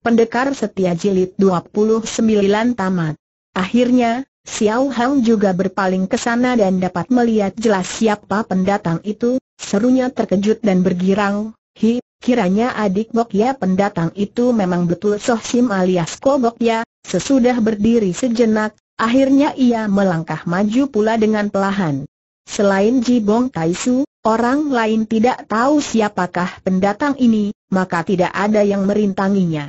Pendekar Setia Jilid 29 tamat. Akhirnya, Xiao Hang juga berpaling ke sana dan dapat melihat jelas siapa pendatang itu, serunya terkejut dan bergirang, hi, kiranya adik Bok Ya pendatang itu memang betul Soh Sim alias Ko Ya, sesudah berdiri sejenak, akhirnya ia melangkah maju pula dengan pelahan. Selain Ji Bong Tai orang lain tidak tahu siapakah pendatang ini, maka tidak ada yang merintanginya.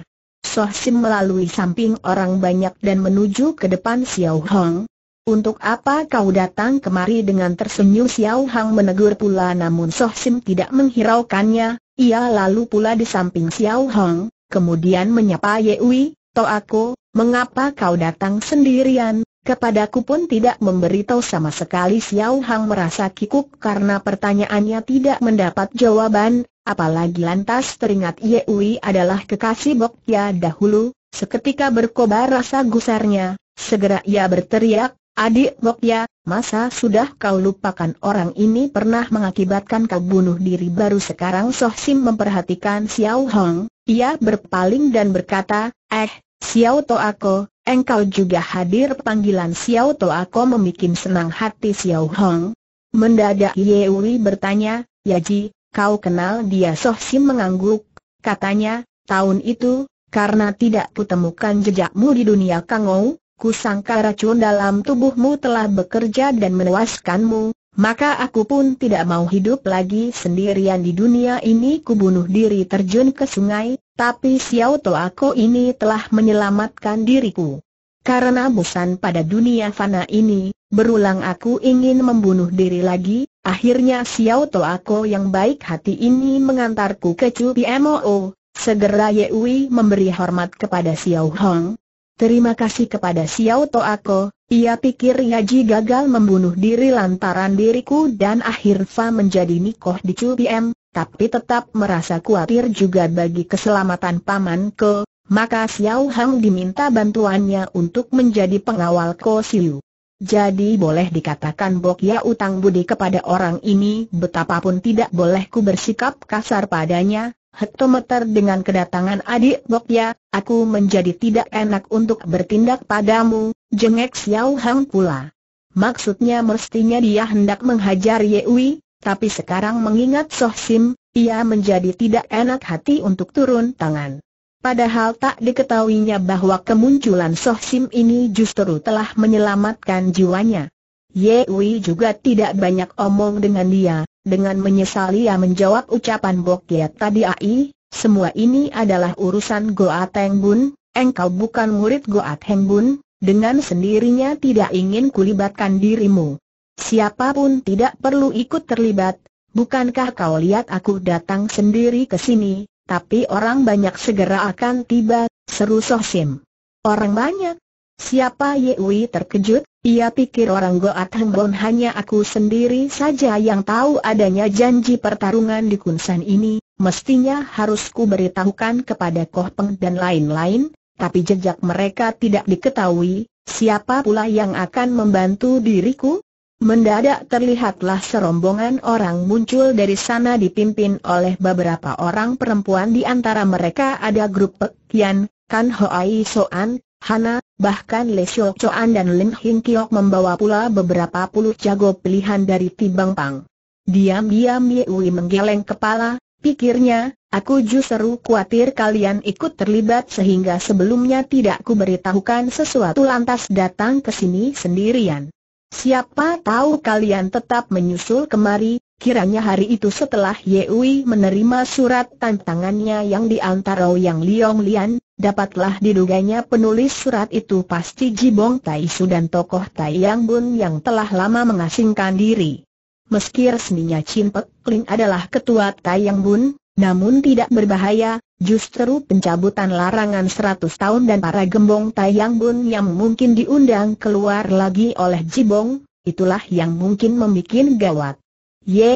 Soh Sim melalui samping orang banyak dan menuju ke depan Xiao Hong. Untuk apa kau datang kemari dengan tersenyum Xiao Hong menegur pula namun Soh Sim tidak menghiraukannya, ia lalu pula di samping Xiao Hong, kemudian menyapa Ye Wei, To aku, mengapa kau datang sendirian, kepadaku pun tidak memberitahu sama sekali Xiao Hang merasa kikuk karena pertanyaannya tidak mendapat jawaban, apalagi lantas teringat Yewi adalah kekasih Bok Ya dahulu, seketika berkobar rasa gusarnya, segera ia berteriak, adik Bok Ya, masa sudah kau lupakan orang ini pernah mengakibatkan kau bunuh diri baru sekarang Soh Sim memperhatikan Xiao Hong, ia berpaling dan berkata, eh, Xiao To Ako, engkau juga hadir panggilan Xiao To Ako memikin senang hati Xiao Hong. Mendadak Yewi bertanya, ya Ji kau kenal dia Soh Sim mengangguk, katanya, tahun itu, karena tidak kutemukan jejakmu di dunia Kangou, kusangka racun dalam tubuhmu telah bekerja dan menewaskanmu, maka aku pun tidak mau hidup lagi sendirian di dunia ini kubunuh diri terjun ke sungai, tapi Xiao aku ini telah menyelamatkan diriku. Karena bosan pada dunia fana ini, Berulang aku ingin membunuh diri lagi, akhirnya Xiao To aku yang baik hati ini mengantarku ke Chu PMO. Segera Ye Wei memberi hormat kepada Xiao Hong. Terima kasih kepada Xiao To aku, ia pikir Yaji gagal membunuh diri lantaran diriku dan akhirnya menjadi nikoh di Chu PM, tapi tetap merasa khawatir juga bagi keselamatan paman ke maka Xiao Hong diminta bantuannya untuk menjadi pengawal Ko Siu. Jadi boleh dikatakan Bok Ya utang budi kepada orang ini betapapun tidak boleh ku bersikap kasar padanya, hektometer dengan kedatangan adik Bok Ya, aku menjadi tidak enak untuk bertindak padamu, jengek Xiao Hang pula. Maksudnya mestinya dia hendak menghajar Yeui, tapi sekarang mengingat Soh Sim, ia menjadi tidak enak hati untuk turun tangan. Padahal tak diketahuinya bahwa kemunculan Soh Sim ini justru telah menyelamatkan jiwanya. Ye Wei juga tidak banyak omong dengan dia, dengan menyesal ia menjawab ucapan Ye tadi Ai, semua ini adalah urusan Goa Heng Bun, engkau bukan murid Goa Heng Bun, dengan sendirinya tidak ingin kulibatkan dirimu. Siapapun tidak perlu ikut terlibat, bukankah kau lihat aku datang sendiri ke sini, tapi orang banyak segera akan tiba, seru Sohsim. Orang banyak? Siapa Yewi terkejut, ia pikir orang Goat Hengbon hanya aku sendiri saja yang tahu adanya janji pertarungan di Kunsan ini, mestinya harus ku beritahukan kepada Koh Peng dan lain-lain, tapi jejak mereka tidak diketahui, siapa pula yang akan membantu diriku? Mendadak terlihatlah serombongan orang muncul dari sana dipimpin oleh beberapa orang perempuan di antara mereka ada grup Pek Kian, Kan Hoai Soan, Hana, bahkan Le Shok Choan dan Lin Hing Kiok membawa pula beberapa puluh jago pilihan dari Tibang Pang. Diam-diam Ye Yewi menggeleng kepala, pikirnya, aku justru khawatir kalian ikut terlibat sehingga sebelumnya tidak ku beritahukan sesuatu lantas datang ke sini sendirian. Siapa tahu kalian tetap menyusul kemari, kiranya hari itu setelah Yeui menerima surat tantangannya yang diantara yang Liong Lian, dapatlah diduganya penulis surat itu pasti Jibong Tai Su dan tokoh Tai Yang Bun yang telah lama mengasingkan diri. Meski resminya Chin Pek Ling adalah ketua Tai Bun, namun tidak berbahaya, justru pencabutan larangan 100 tahun dan para gembong Tayang Bun yang mungkin diundang keluar lagi oleh Jibong, itulah yang mungkin membuat gawat.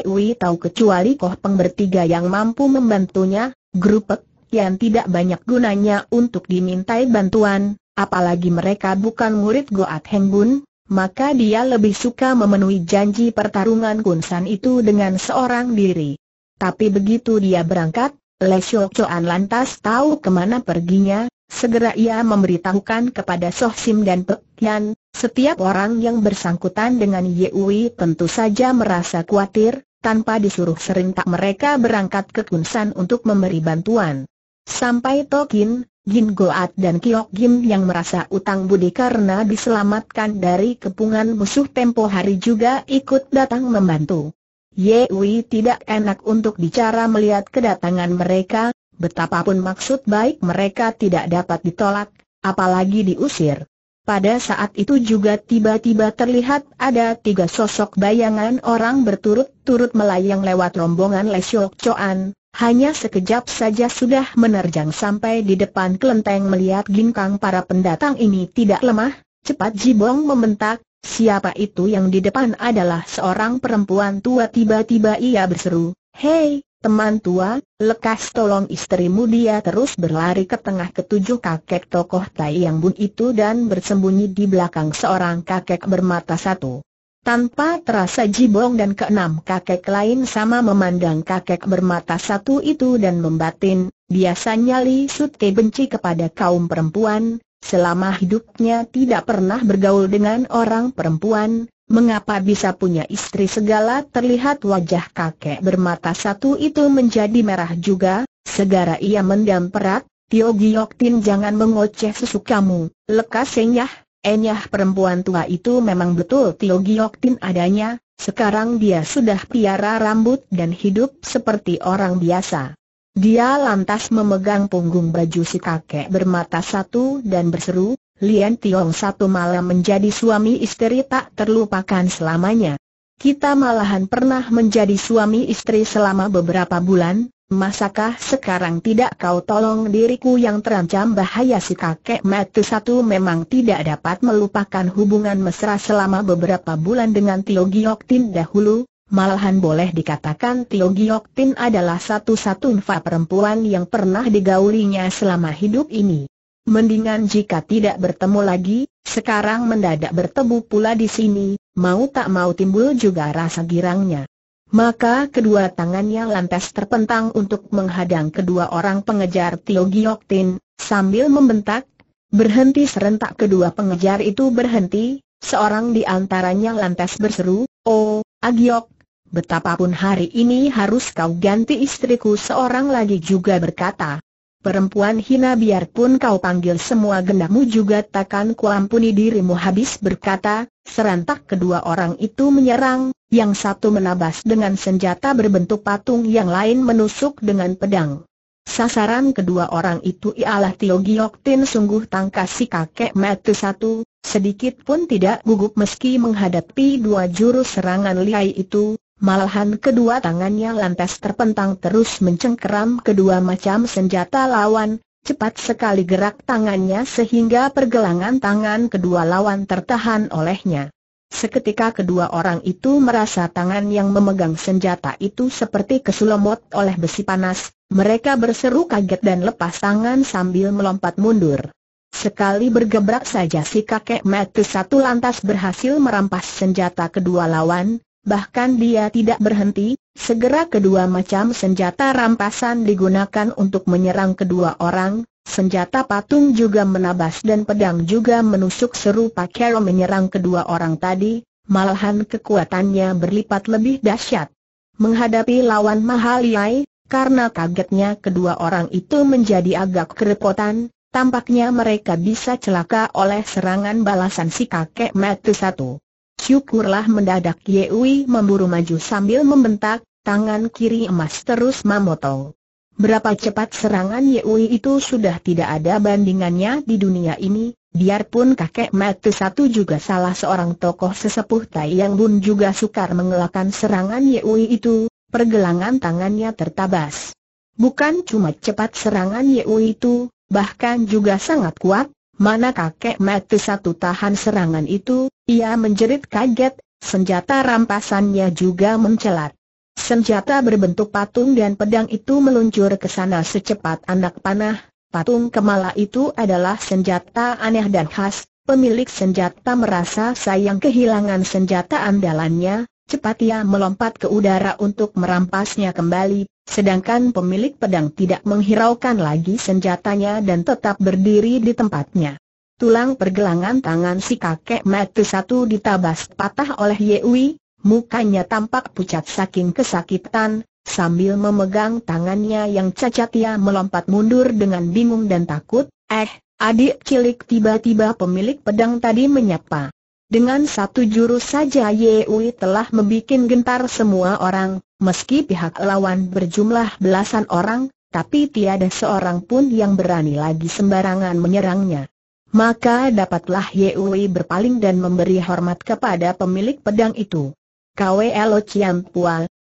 Wei tahu kecuali Koh Peng bertiga yang mampu membantunya, grupek yang tidak banyak gunanya untuk dimintai bantuan, apalagi mereka bukan murid Goat Heng Bun, maka dia lebih suka memenuhi janji pertarungan San itu dengan seorang diri. Tapi begitu dia berangkat, Le Shou Chuan lantas tahu kemana perginya, segera ia memberitahukan kepada Soh Sim dan Pek Yan, setiap orang yang bersangkutan dengan Yewi tentu saja merasa khawatir, tanpa disuruh sering tak mereka berangkat ke Kunsan untuk memberi bantuan. Sampai Tokin, Jin Goat dan Kiok Gim yang merasa utang budi karena diselamatkan dari kepungan musuh tempo hari juga ikut datang membantu. Yewi tidak enak untuk bicara melihat kedatangan mereka, betapapun maksud baik mereka tidak dapat ditolak, apalagi diusir. Pada saat itu juga tiba-tiba terlihat ada tiga sosok bayangan orang berturut-turut melayang lewat rombongan Lesiok Choan, hanya sekejap saja sudah menerjang sampai di depan kelenteng melihat ginkang para pendatang ini tidak lemah, cepat Jibong membentak, Siapa itu yang di depan adalah seorang perempuan tua tiba-tiba ia berseru, Hei, teman tua, lekas tolong istrimu dia terus berlari ke tengah ketujuh kakek tokoh Tai Yang Bun itu dan bersembunyi di belakang seorang kakek bermata satu. Tanpa terasa Jibong dan keenam kakek lain sama memandang kakek bermata satu itu dan membatin, biasanya Li Sute benci kepada kaum perempuan, Selama hidupnya tidak pernah bergaul dengan orang perempuan, mengapa bisa punya istri segala terlihat wajah kakek bermata satu itu menjadi merah juga, Segera ia mendam perak, Tio Giok jangan mengoceh sesukamu. kamu, lekas enyah, enyah perempuan tua itu memang betul Tio Giok adanya, sekarang dia sudah piara rambut dan hidup seperti orang biasa. Dia lantas memegang punggung baju si kakek bermata satu dan berseru, Lian Tiong satu malam menjadi suami istri tak terlupakan selamanya. Kita malahan pernah menjadi suami istri selama beberapa bulan, masakah sekarang tidak kau tolong diriku yang terancam bahaya si kakek mati satu memang tidak dapat melupakan hubungan mesra selama beberapa bulan dengan Tio Giok Tin dahulu, Malahan boleh dikatakan Tio Giok Tin adalah satu-satunya perempuan yang pernah digaulinya selama hidup ini. Mendingan jika tidak bertemu lagi, sekarang mendadak bertemu pula di sini, mau tak mau timbul juga rasa girangnya. Maka kedua tangannya lantas terpentang untuk menghadang kedua orang pengejar Tio Giok Tin, sambil membentak, berhenti serentak kedua pengejar itu berhenti, seorang di antaranya lantas berseru, Oh, Agiok betapapun hari ini harus kau ganti istriku seorang lagi juga berkata. Perempuan hina biarpun kau panggil semua gendamu juga takkan kuampuni dirimu habis berkata, serentak kedua orang itu menyerang, yang satu menabas dengan senjata berbentuk patung yang lain menusuk dengan pedang. Sasaran kedua orang itu ialah Tio Giok Tin sungguh tangkas si kakek metu satu, sedikit pun tidak gugup meski menghadapi dua jurus serangan lihai itu, Malahan kedua tangannya lantas terpentang terus mencengkeram kedua macam senjata lawan, cepat sekali gerak tangannya sehingga pergelangan tangan kedua lawan tertahan olehnya. Seketika kedua orang itu merasa tangan yang memegang senjata itu seperti keselomot oleh besi panas, mereka berseru kaget dan lepas tangan sambil melompat mundur. Sekali bergebrak saja si kakek mati satu lantas berhasil merampas senjata kedua lawan, bahkan dia tidak berhenti, segera kedua macam senjata rampasan digunakan untuk menyerang kedua orang, senjata patung juga menabas dan pedang juga menusuk serupa Carol menyerang kedua orang tadi, malahan kekuatannya berlipat lebih dahsyat. Menghadapi lawan Yai, karena kagetnya kedua orang itu menjadi agak kerepotan, tampaknya mereka bisa celaka oleh serangan balasan si kakek matu satu. Syukurlah mendadak Yewi memburu maju sambil membentak, tangan kiri emas terus memotong. Berapa cepat serangan Yewi itu sudah tidak ada bandingannya di dunia ini, biarpun kakek Matu satu juga salah seorang tokoh sesepuh Tai Yang pun juga sukar mengelakkan serangan Yewi itu, pergelangan tangannya tertabas. Bukan cuma cepat serangan Yewi itu, bahkan juga sangat kuat, mana kakek Matu satu tahan serangan itu, ia menjerit kaget, senjata rampasannya juga mencelat. Senjata berbentuk patung dan pedang itu meluncur ke sana secepat anak panah. Patung kemala itu adalah senjata aneh dan khas. Pemilik senjata merasa sayang kehilangan senjata andalannya, Cepat ia melompat ke udara untuk merampasnya kembali, sedangkan pemilik pedang tidak menghiraukan lagi senjatanya dan tetap berdiri di tempatnya. Tulang pergelangan tangan si kakek mati satu ditabas patah oleh Yewi, mukanya tampak pucat saking kesakitan, sambil memegang tangannya yang cacat ia melompat mundur dengan bingung dan takut, eh, adik cilik tiba-tiba pemilik pedang tadi menyapa. Dengan satu jurus saja Yewi telah membuat gentar semua orang, meski pihak lawan berjumlah belasan orang, tapi tiada seorang pun yang berani lagi sembarangan menyerangnya maka dapatlah Yewi berpaling dan memberi hormat kepada pemilik pedang itu. Kwelo Chiam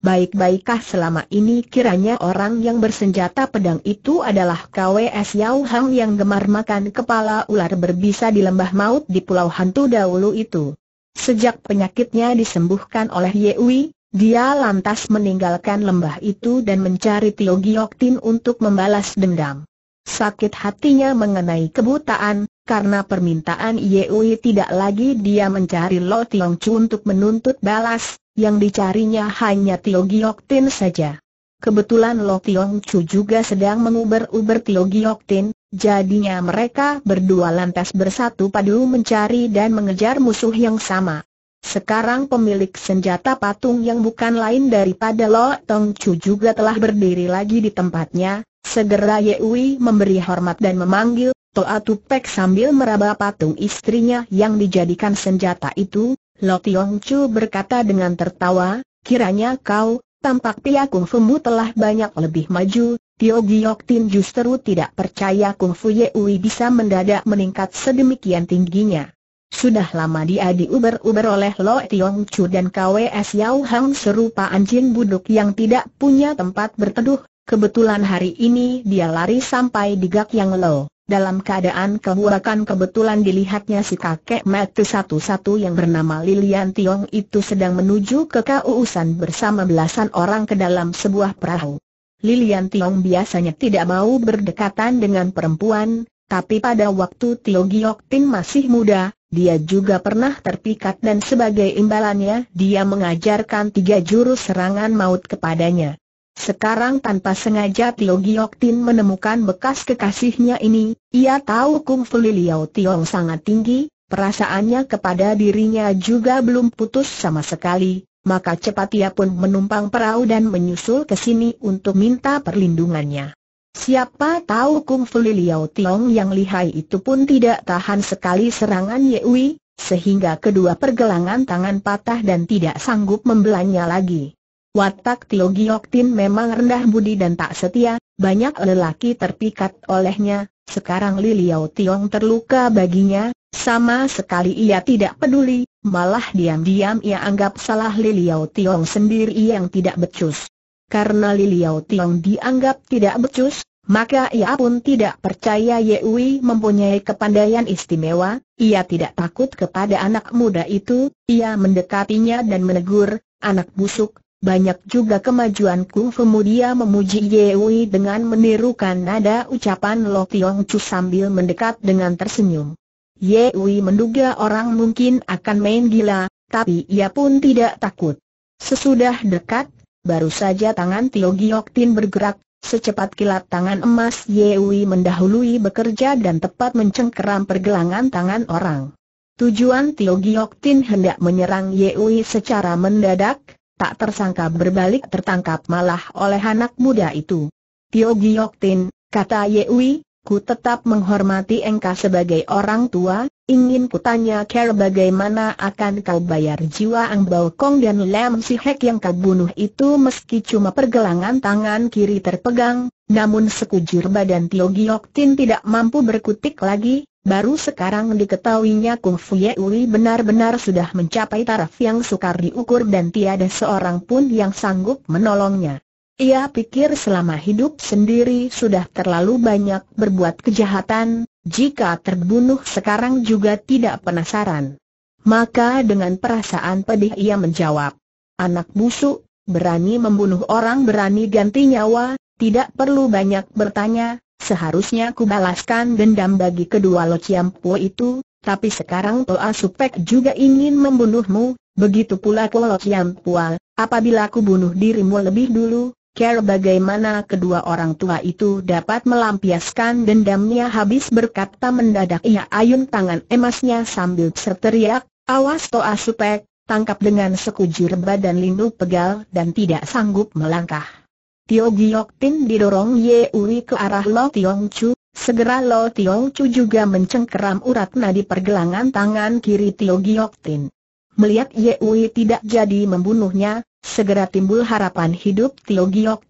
baik-baikkah selama ini kiranya orang yang bersenjata pedang itu adalah KWS Yau Hang yang gemar makan kepala ular berbisa di lembah maut di Pulau Hantu dahulu itu. Sejak penyakitnya disembuhkan oleh Yewi, dia lantas meninggalkan lembah itu dan mencari Tio Giok Tin untuk membalas dendam. Sakit hatinya mengenai kebutaan, karena permintaan Yeui tidak lagi dia mencari Lo Tiong Chu untuk menuntut balas, yang dicarinya hanya Tio Giok Tin saja. Kebetulan Lo Tiong Chu juga sedang menguber-uber Tio Giok Tin, jadinya mereka berdua lantas bersatu padu mencari dan mengejar musuh yang sama. Sekarang pemilik senjata patung yang bukan lain daripada Lo Tong Chu juga telah berdiri lagi di tempatnya, segera Yehui memberi hormat dan memanggil, Toa Tupek sambil meraba patung istrinya yang dijadikan senjata itu, Lo Tiong Chu berkata dengan tertawa, kiranya kau, tampak pia mu telah banyak lebih maju, Tio Giok Tin justru tidak percaya Kung kungfu Ui bisa mendadak meningkat sedemikian tingginya. Sudah lama dia diuber-uber oleh Lo Tiong Chu dan KWS Yao Hang serupa anjing buduk yang tidak punya tempat berteduh, kebetulan hari ini dia lari sampai di gak yang Lo. Dalam keadaan kehuakan kebetulan dilihatnya si kakek mati satu-satu yang bernama Lilian Tiong itu sedang menuju ke kausan bersama belasan orang ke dalam sebuah perahu. Lilian Tiong biasanya tidak mau berdekatan dengan perempuan, tapi pada waktu Tio Giok Tin masih muda, dia juga pernah terpikat dan sebagai imbalannya dia mengajarkan tiga jurus serangan maut kepadanya. Sekarang tanpa sengaja Tio Tin menemukan bekas kekasihnya ini, ia tahu Kung Fu Liao Tiong sangat tinggi, perasaannya kepada dirinya juga belum putus sama sekali, maka cepat ia pun menumpang perahu dan menyusul ke sini untuk minta perlindungannya. Siapa tahu Kung Fu Liao Tiong yang lihai itu pun tidak tahan sekali serangan Yewi, sehingga kedua pergelangan tangan patah dan tidak sanggup membelanya lagi. Watak Tio Giok Tin memang rendah budi dan tak setia, banyak lelaki terpikat olehnya, sekarang Li Liao Tiong terluka baginya, sama sekali ia tidak peduli, malah diam-diam ia anggap salah Li Liao Tiong sendiri yang tidak becus. Karena Li Liao Tiong dianggap tidak becus, maka ia pun tidak percaya Yewi mempunyai kepandaian istimewa, ia tidak takut kepada anak muda itu, ia mendekatinya dan menegur, anak busuk, banyak juga kemajuan kungfumu dia memuji Wei dengan menirukan nada ucapan Lo Tiong Chu sambil mendekat dengan tersenyum. Ye Wei menduga orang mungkin akan main gila, tapi ia pun tidak takut. Sesudah dekat, baru saja tangan Tio Giok Tin bergerak, secepat kilat tangan emas Ye Wei mendahului bekerja dan tepat mencengkeram pergelangan tangan orang. Tujuan Tio Giok Tin hendak menyerang Ye Wei secara mendadak, tak tersangka berbalik tertangkap malah oleh anak muda itu. Tio Giok Tin, kata Yewi, ku tetap menghormati engkau sebagai orang tua, ingin kutanya care bagaimana akan kau bayar jiwa Ang Bao Kong dan Lam Si Hek yang kau bunuh itu meski cuma pergelangan tangan kiri terpegang, namun sekujur badan Tio Giok Tin tidak mampu berkutik lagi, Baru sekarang diketahuinya Kung Fu Yeui benar-benar sudah mencapai taraf yang sukar diukur dan tiada seorang pun yang sanggup menolongnya. Ia pikir selama hidup sendiri sudah terlalu banyak berbuat kejahatan, jika terbunuh sekarang juga tidak penasaran. Maka dengan perasaan pedih ia menjawab, Anak busuk, berani membunuh orang berani ganti nyawa, tidak perlu banyak bertanya, Seharusnya ku balaskan dendam bagi kedua Lo Chiampo itu, tapi sekarang Toa Supek juga ingin membunuhmu, begitu pula ku Lo Chiampua, apabila aku bunuh dirimu lebih dulu, kira bagaimana kedua orang tua itu dapat melampiaskan dendamnya habis berkata mendadak ia ayun tangan emasnya sambil berteriak, awas Toa Supek, tangkap dengan sekujur badan lindu pegal dan tidak sanggup melangkah. Tio Giok didorong Ye Ui ke arah Lo Tiong Chu, segera Lo Tiong Chu juga mencengkeram urat nadi pergelangan tangan kiri Tio Giok Melihat Ye Ui tidak jadi membunuhnya, segera timbul harapan hidup Tio Giok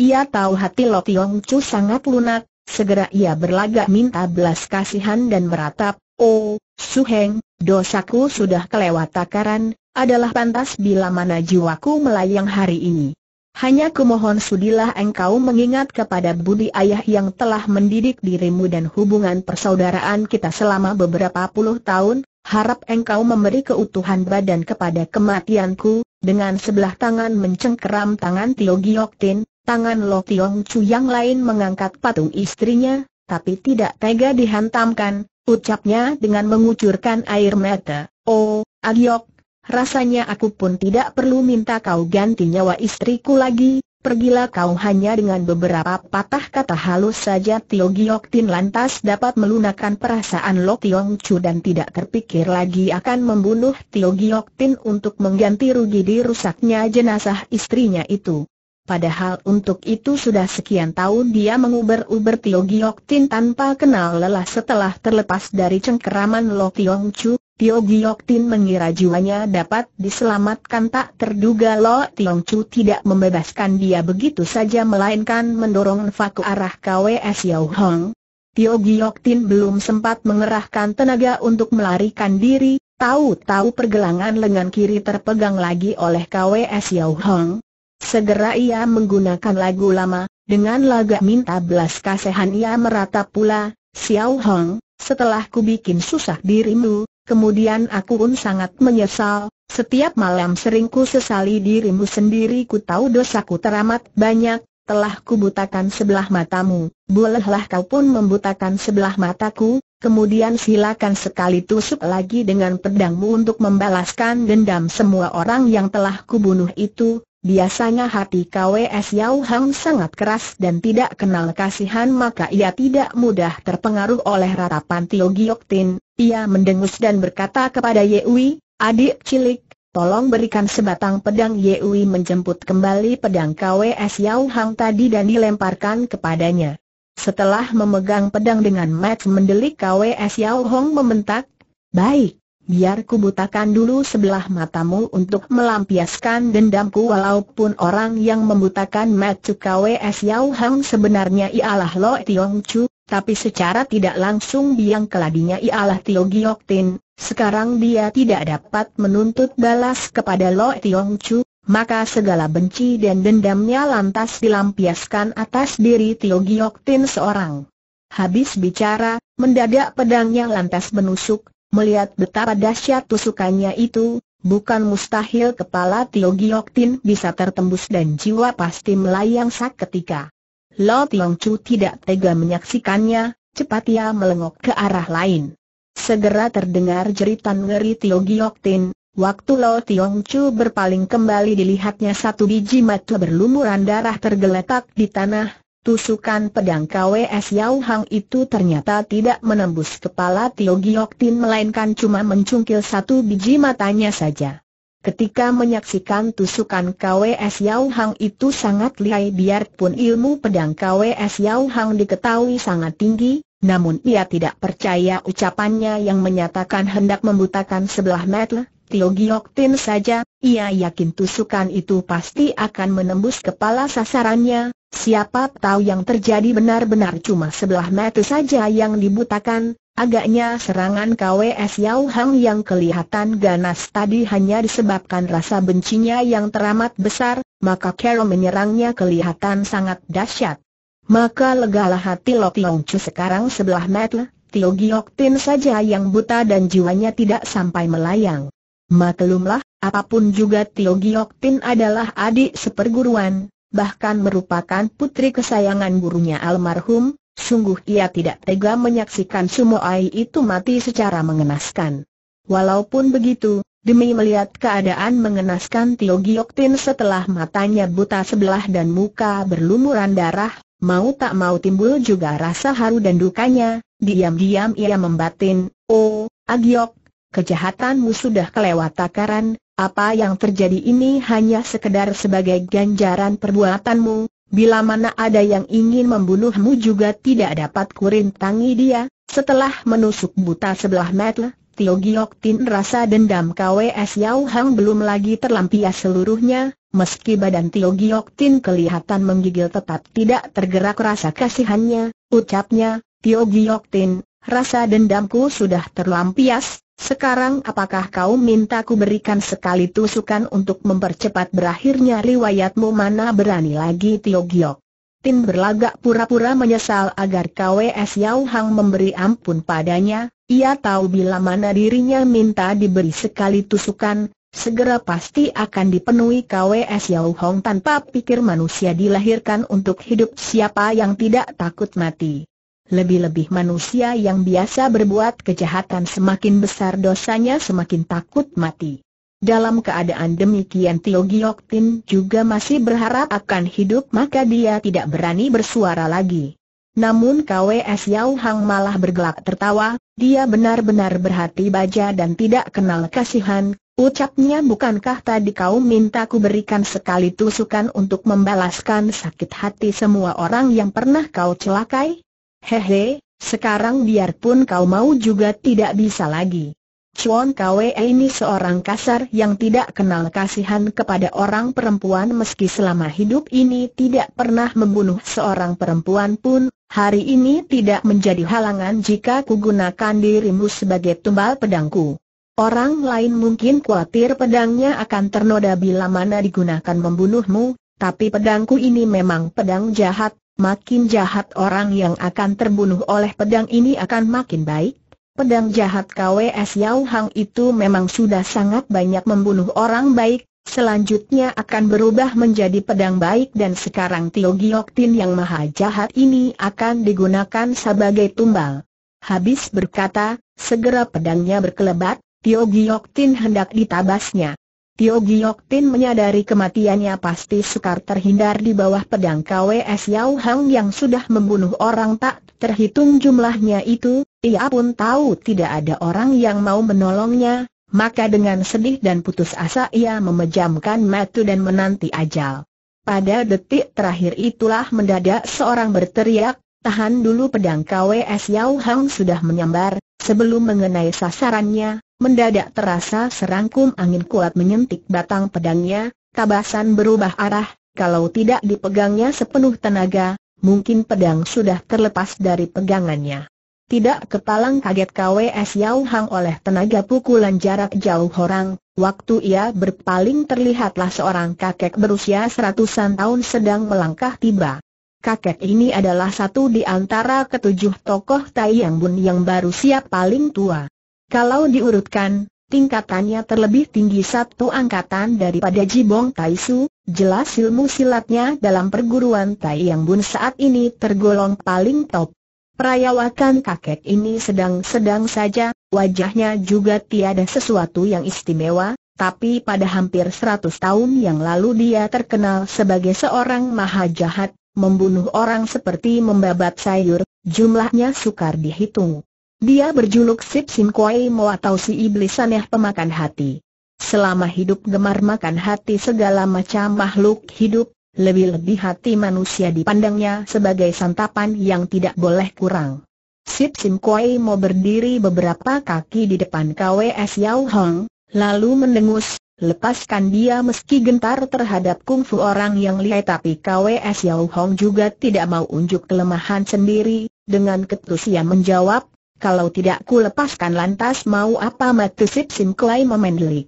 ia tahu hati Lo Tiong Chu sangat lunak, segera ia berlagak minta belas kasihan dan meratap, Oh, Su Heng, dosaku sudah kelewat takaran, adalah pantas bila mana jiwaku melayang hari ini. Hanya kumohon sudilah engkau mengingat kepada budi ayah yang telah mendidik dirimu dan hubungan persaudaraan kita selama beberapa puluh tahun, harap engkau memberi keutuhan badan kepada kematianku, dengan sebelah tangan mencengkeram tangan Tio Giok Tin, tangan Lo Tiong Chu yang lain mengangkat patung istrinya, tapi tidak tega dihantamkan, ucapnya dengan mengucurkan air mata, oh, Agiok Rasanya aku pun tidak perlu minta kau ganti nyawa istriku lagi, pergilah kau hanya dengan beberapa patah kata halus saja Tio Giok Tin lantas dapat melunakkan perasaan Lo Tiong Chu dan tidak terpikir lagi akan membunuh Tio Giok Tin untuk mengganti rugi di rusaknya jenazah istrinya itu. Padahal untuk itu sudah sekian tahun dia menguber-uber Tio Giok Tin tanpa kenal lelah setelah terlepas dari cengkeraman Lo Tiong Chu, Tio Giok Tin mengira jiwanya dapat diselamatkan tak terduga Lo Tiong Chu tidak membebaskan dia begitu saja melainkan mendorong Fa ke arah KWS Yau Hong. Tio Giok Tin belum sempat mengerahkan tenaga untuk melarikan diri, tahu-tahu pergelangan lengan kiri terpegang lagi oleh KWS Yau Hong. Segera ia menggunakan lagu lama, dengan laga minta belas kasihan ia meratap pula, Xiao Hong, setelah ku bikin susah dirimu, Kemudian aku pun sangat menyesal, setiap malam seringku sesali dirimu sendiri ku tahu dosaku teramat banyak, telah ku butakan sebelah matamu, bolehlah kau pun membutakan sebelah mataku, kemudian silakan sekali tusuk lagi dengan pedangmu untuk membalaskan dendam semua orang yang telah kubunuh itu, Biasanya hati KWS Yau Hang sangat keras dan tidak kenal kasihan maka ia tidak mudah terpengaruh oleh ratapan Tio Giok Tin. Ia mendengus dan berkata kepada Yewi, adik cilik, tolong berikan sebatang pedang Yewi menjemput kembali pedang KWS Yau Hang tadi dan dilemparkan kepadanya. Setelah memegang pedang dengan match mendelik KWS Yau Hong membentak, baik, Biar kubutakan dulu sebelah matamu untuk melampiaskan dendamku walaupun orang yang membutakan Matu KWS yau Hang sebenarnya ialah Lo Tiong Chu, tapi secara tidak langsung biang keladinya ialah Tio Giok Tin. Sekarang dia tidak dapat menuntut balas kepada Lo Tiong Chu, maka segala benci dan dendamnya lantas dilampiaskan atas diri Tio Giok Tin seorang. Habis bicara, mendadak pedangnya lantas menusuk Melihat betapa dahsyat tusukannya itu, bukan mustahil kepala Tio Giok Tin bisa tertembus dan jiwa pasti melayang sak ketika. Lo Tiong Chu tidak tega menyaksikannya, cepat ia melengok ke arah lain. Segera terdengar jeritan ngeri Tio Giok Tin, waktu Lo Tiong Chu berpaling kembali dilihatnya satu biji mata berlumuran darah tergeletak di tanah, Tusukan pedang KWS Yao Hang itu ternyata tidak menembus kepala Tio Giok Tin melainkan cuma mencungkil satu biji matanya saja. Ketika menyaksikan tusukan KWS Yao Hang itu sangat lihai biarpun ilmu pedang KWS Yao Hang diketahui sangat tinggi, namun ia tidak percaya ucapannya yang menyatakan hendak membutakan sebelah mata, Tio Giok Tin saja, ia yakin tusukan itu pasti akan menembus kepala sasarannya, siapa tahu yang terjadi benar-benar cuma sebelah mata saja yang dibutakan, Agaknya serangan KWS Yao Hang yang kelihatan ganas tadi hanya disebabkan rasa bencinya yang teramat besar, maka Carol menyerangnya kelihatan sangat dahsyat. Maka legalah hati Loki Yong Chu sekarang sebelah mata, Tio Giok Tin saja yang buta dan jiwanya tidak sampai melayang. Maklumlah, apapun juga Tio Giok Tin adalah adik seperguruan, bahkan merupakan putri kesayangan gurunya almarhum, sungguh ia tidak tega menyaksikan Sumoai itu mati secara mengenaskan. Walaupun begitu, demi melihat keadaan mengenaskan Tio Giok Tin setelah matanya buta sebelah dan muka berlumuran darah, mau tak mau timbul juga rasa haru dan dukanya, diam-diam ia membatin, oh, Agiok kejahatanmu sudah kelewat takaran, apa yang terjadi ini hanya sekedar sebagai ganjaran perbuatanmu, bila mana ada yang ingin membunuhmu juga tidak dapat kurintangi dia, setelah menusuk buta sebelah mata, Tio Giok Tin rasa dendam KWS Yau Hang belum lagi terlampias seluruhnya, meski badan Tio Giok Tin kelihatan menggigil tetap tidak tergerak rasa kasihannya, ucapnya, Tio Giok Tin, rasa dendamku sudah terlampias, sekarang apakah kau minta ku berikan sekali tusukan untuk mempercepat berakhirnya riwayatmu mana berani lagi Tio Giok? Tin berlagak pura-pura menyesal agar KWS Yau Hang memberi ampun padanya, ia tahu bila mana dirinya minta diberi sekali tusukan, segera pasti akan dipenuhi KWS Yau hang tanpa pikir manusia dilahirkan untuk hidup siapa yang tidak takut mati. Lebih-lebih manusia yang biasa berbuat kejahatan semakin besar dosanya semakin takut mati. Dalam keadaan demikian Tio Giok Tin juga masih berharap akan hidup maka dia tidak berani bersuara lagi. Namun KWS Yao Hang malah bergelak tertawa, dia benar-benar berhati baja dan tidak kenal kasihan, ucapnya bukankah tadi kau minta ku berikan sekali tusukan untuk membalaskan sakit hati semua orang yang pernah kau celakai? Hehe, sekarang biarpun kau mau juga tidak bisa lagi. Chuan Kwe ini seorang kasar yang tidak kenal kasihan kepada orang perempuan meski selama hidup ini tidak pernah membunuh seorang perempuan pun, hari ini tidak menjadi halangan jika kugunakan dirimu sebagai tumbal pedangku. Orang lain mungkin khawatir pedangnya akan ternoda bila mana digunakan membunuhmu, tapi pedangku ini memang pedang jahat, makin jahat orang yang akan terbunuh oleh pedang ini akan makin baik. Pedang jahat KWS Yao Hang itu memang sudah sangat banyak membunuh orang baik, selanjutnya akan berubah menjadi pedang baik dan sekarang Tio Giok Tin yang maha jahat ini akan digunakan sebagai tumbal. Habis berkata, segera pedangnya berkelebat, Tio Giok Tin hendak ditabasnya. Tio Giok Tin menyadari kematiannya pasti sukar terhindar di bawah pedang KWS Yao Hang yang sudah membunuh orang tak terhitung jumlahnya itu, ia pun tahu tidak ada orang yang mau menolongnya, maka dengan sedih dan putus asa ia memejamkan mata dan menanti ajal. Pada detik terakhir itulah mendadak seorang berteriak, tahan dulu pedang KWS Yao Hang sudah menyambar, sebelum mengenai sasarannya, Mendadak terasa serangkum angin kuat menyentik batang pedangnya, tabasan berubah arah, kalau tidak dipegangnya sepenuh tenaga, mungkin pedang sudah terlepas dari pegangannya. Tidak kepalang kaget KWS Yau Hang oleh tenaga pukulan jarak jauh orang, waktu ia berpaling terlihatlah seorang kakek berusia seratusan tahun sedang melangkah tiba. Kakek ini adalah satu di antara ketujuh tokoh Tai Yang Bun yang baru siap paling tua. Kalau diurutkan, tingkatannya terlebih tinggi satu angkatan daripada Jibong Taisu, jelas ilmu silatnya dalam perguruan Tai Yang Bun saat ini tergolong paling top. Perayawakan kakek ini sedang-sedang saja, wajahnya juga tiada sesuatu yang istimewa, tapi pada hampir seratus tahun yang lalu dia terkenal sebagai seorang maha jahat, membunuh orang seperti membabat sayur, jumlahnya sukar dihitung. Dia berjuluk Sip Sim Koi Mo atau si iblis aneh pemakan hati. Selama hidup gemar makan hati segala macam makhluk hidup, lebih-lebih hati manusia dipandangnya sebagai santapan yang tidak boleh kurang. Sip Sim Koi Mo berdiri beberapa kaki di depan KWS Yao Hong, lalu mendengus, lepaskan dia meski gentar terhadap kungfu orang yang lihai tapi KWS Yao Hong juga tidak mau unjuk kelemahan sendiri, dengan ketus ia menjawab, kalau tidak ku lepaskan lantas mau apa mati Sip Sim Klai memendelik.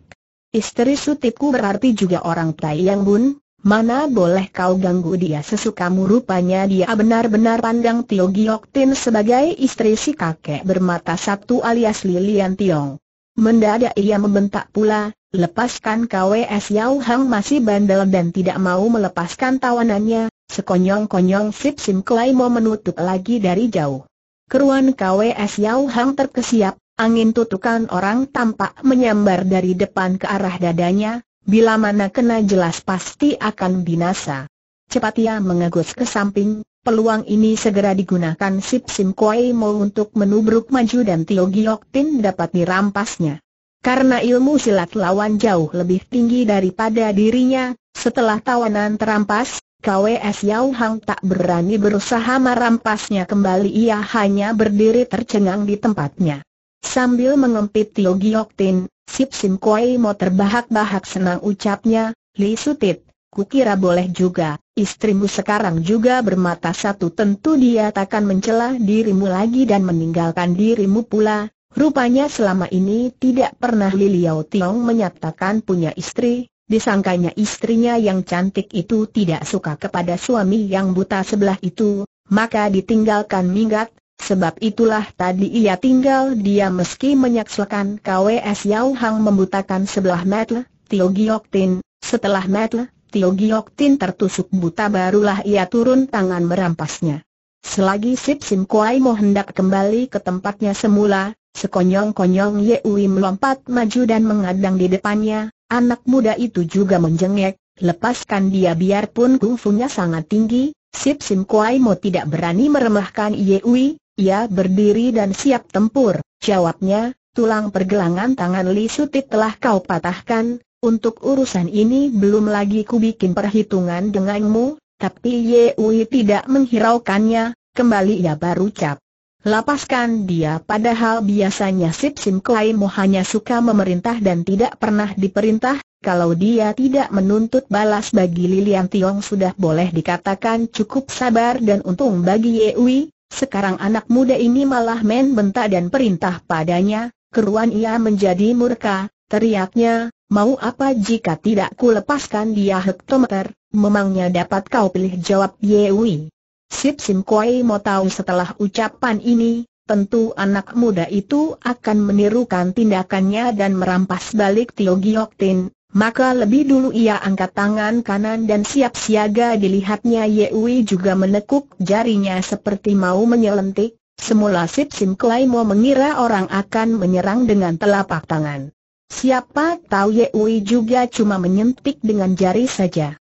Istri sutiku berarti juga orang Tai Yang Bun, mana boleh kau ganggu dia sesukamu rupanya dia benar-benar pandang Tio Giok Tin sebagai istri si kakek bermata satu alias Lilian Tiong. Mendadak ia membentak pula, lepaskan KWS Yau Hang masih bandel dan tidak mau melepaskan tawanannya, sekonyong-konyong Sip Sim Klai mau menutup lagi dari jauh keruan KWS Yau Hang terkesiap, angin tutukan orang tampak menyambar dari depan ke arah dadanya, bila mana kena jelas pasti akan binasa. Cepat ia mengegus ke samping, peluang ini segera digunakan Sip Sim Koi Mo untuk menubruk maju dan Tio Giok Tin dapat dirampasnya. Karena ilmu silat lawan jauh lebih tinggi daripada dirinya, setelah tawanan terampas, KWS Yao Hang tak berani berusaha merampasnya kembali ia hanya berdiri tercengang di tempatnya. Sambil mengempit Tio Giok Tin, Sip Sim Koi mau terbahak-bahak senang ucapnya, Li Sutit, kukira boleh juga, istrimu sekarang juga bermata satu tentu dia takkan mencela dirimu lagi dan meninggalkan dirimu pula. Rupanya selama ini tidak pernah Li Liao Tiong menyatakan punya istri, disangkanya istrinya yang cantik itu tidak suka kepada suami yang buta sebelah itu, maka ditinggalkan minggat, sebab itulah tadi ia tinggal dia meski menyaksikan KWS Yao Hang membutakan sebelah mata, Tio Giok Tin, setelah mata, Tio Giok Tin tertusuk buta barulah ia turun tangan merampasnya. Selagi Sip Sim Kuai mau hendak kembali ke tempatnya semula, sekonyong-konyong Ye Ui melompat maju dan mengadang di depannya, Anak muda itu juga menjengek, lepaskan dia biarpun kungfunya sangat tinggi, Sip Sim Kuai Mo tidak berani meremahkan meremehkan Yewi, ia berdiri dan siap tempur, jawabnya, tulang pergelangan tangan Li Sutit telah kau patahkan, untuk urusan ini belum lagi ku bikin perhitungan denganmu, tapi Yewi tidak menghiraukannya, kembali ia baru cap. Lepaskan dia padahal biasanya Sip Sim Mo hanya suka memerintah dan tidak pernah diperintah, kalau dia tidak menuntut balas bagi Lilian Tiong sudah boleh dikatakan cukup sabar dan untung bagi Yewi, sekarang anak muda ini malah men bentak dan perintah padanya, keruan ia menjadi murka, teriaknya, mau apa jika tidak ku lepaskan dia hektometer, memangnya dapat kau pilih jawab Yewi. Sip Sim Koi mau tahu setelah ucapan ini, tentu anak muda itu akan menirukan tindakannya dan merampas balik Tio Giok Tin, maka lebih dulu ia angkat tangan kanan dan siap siaga dilihatnya Yewi juga menekuk jarinya seperti mau menyelentik. Semula Sip Sim Klai mau mengira orang akan menyerang dengan telapak tangan. Siapa tahu Yewi juga cuma menyentik dengan jari saja.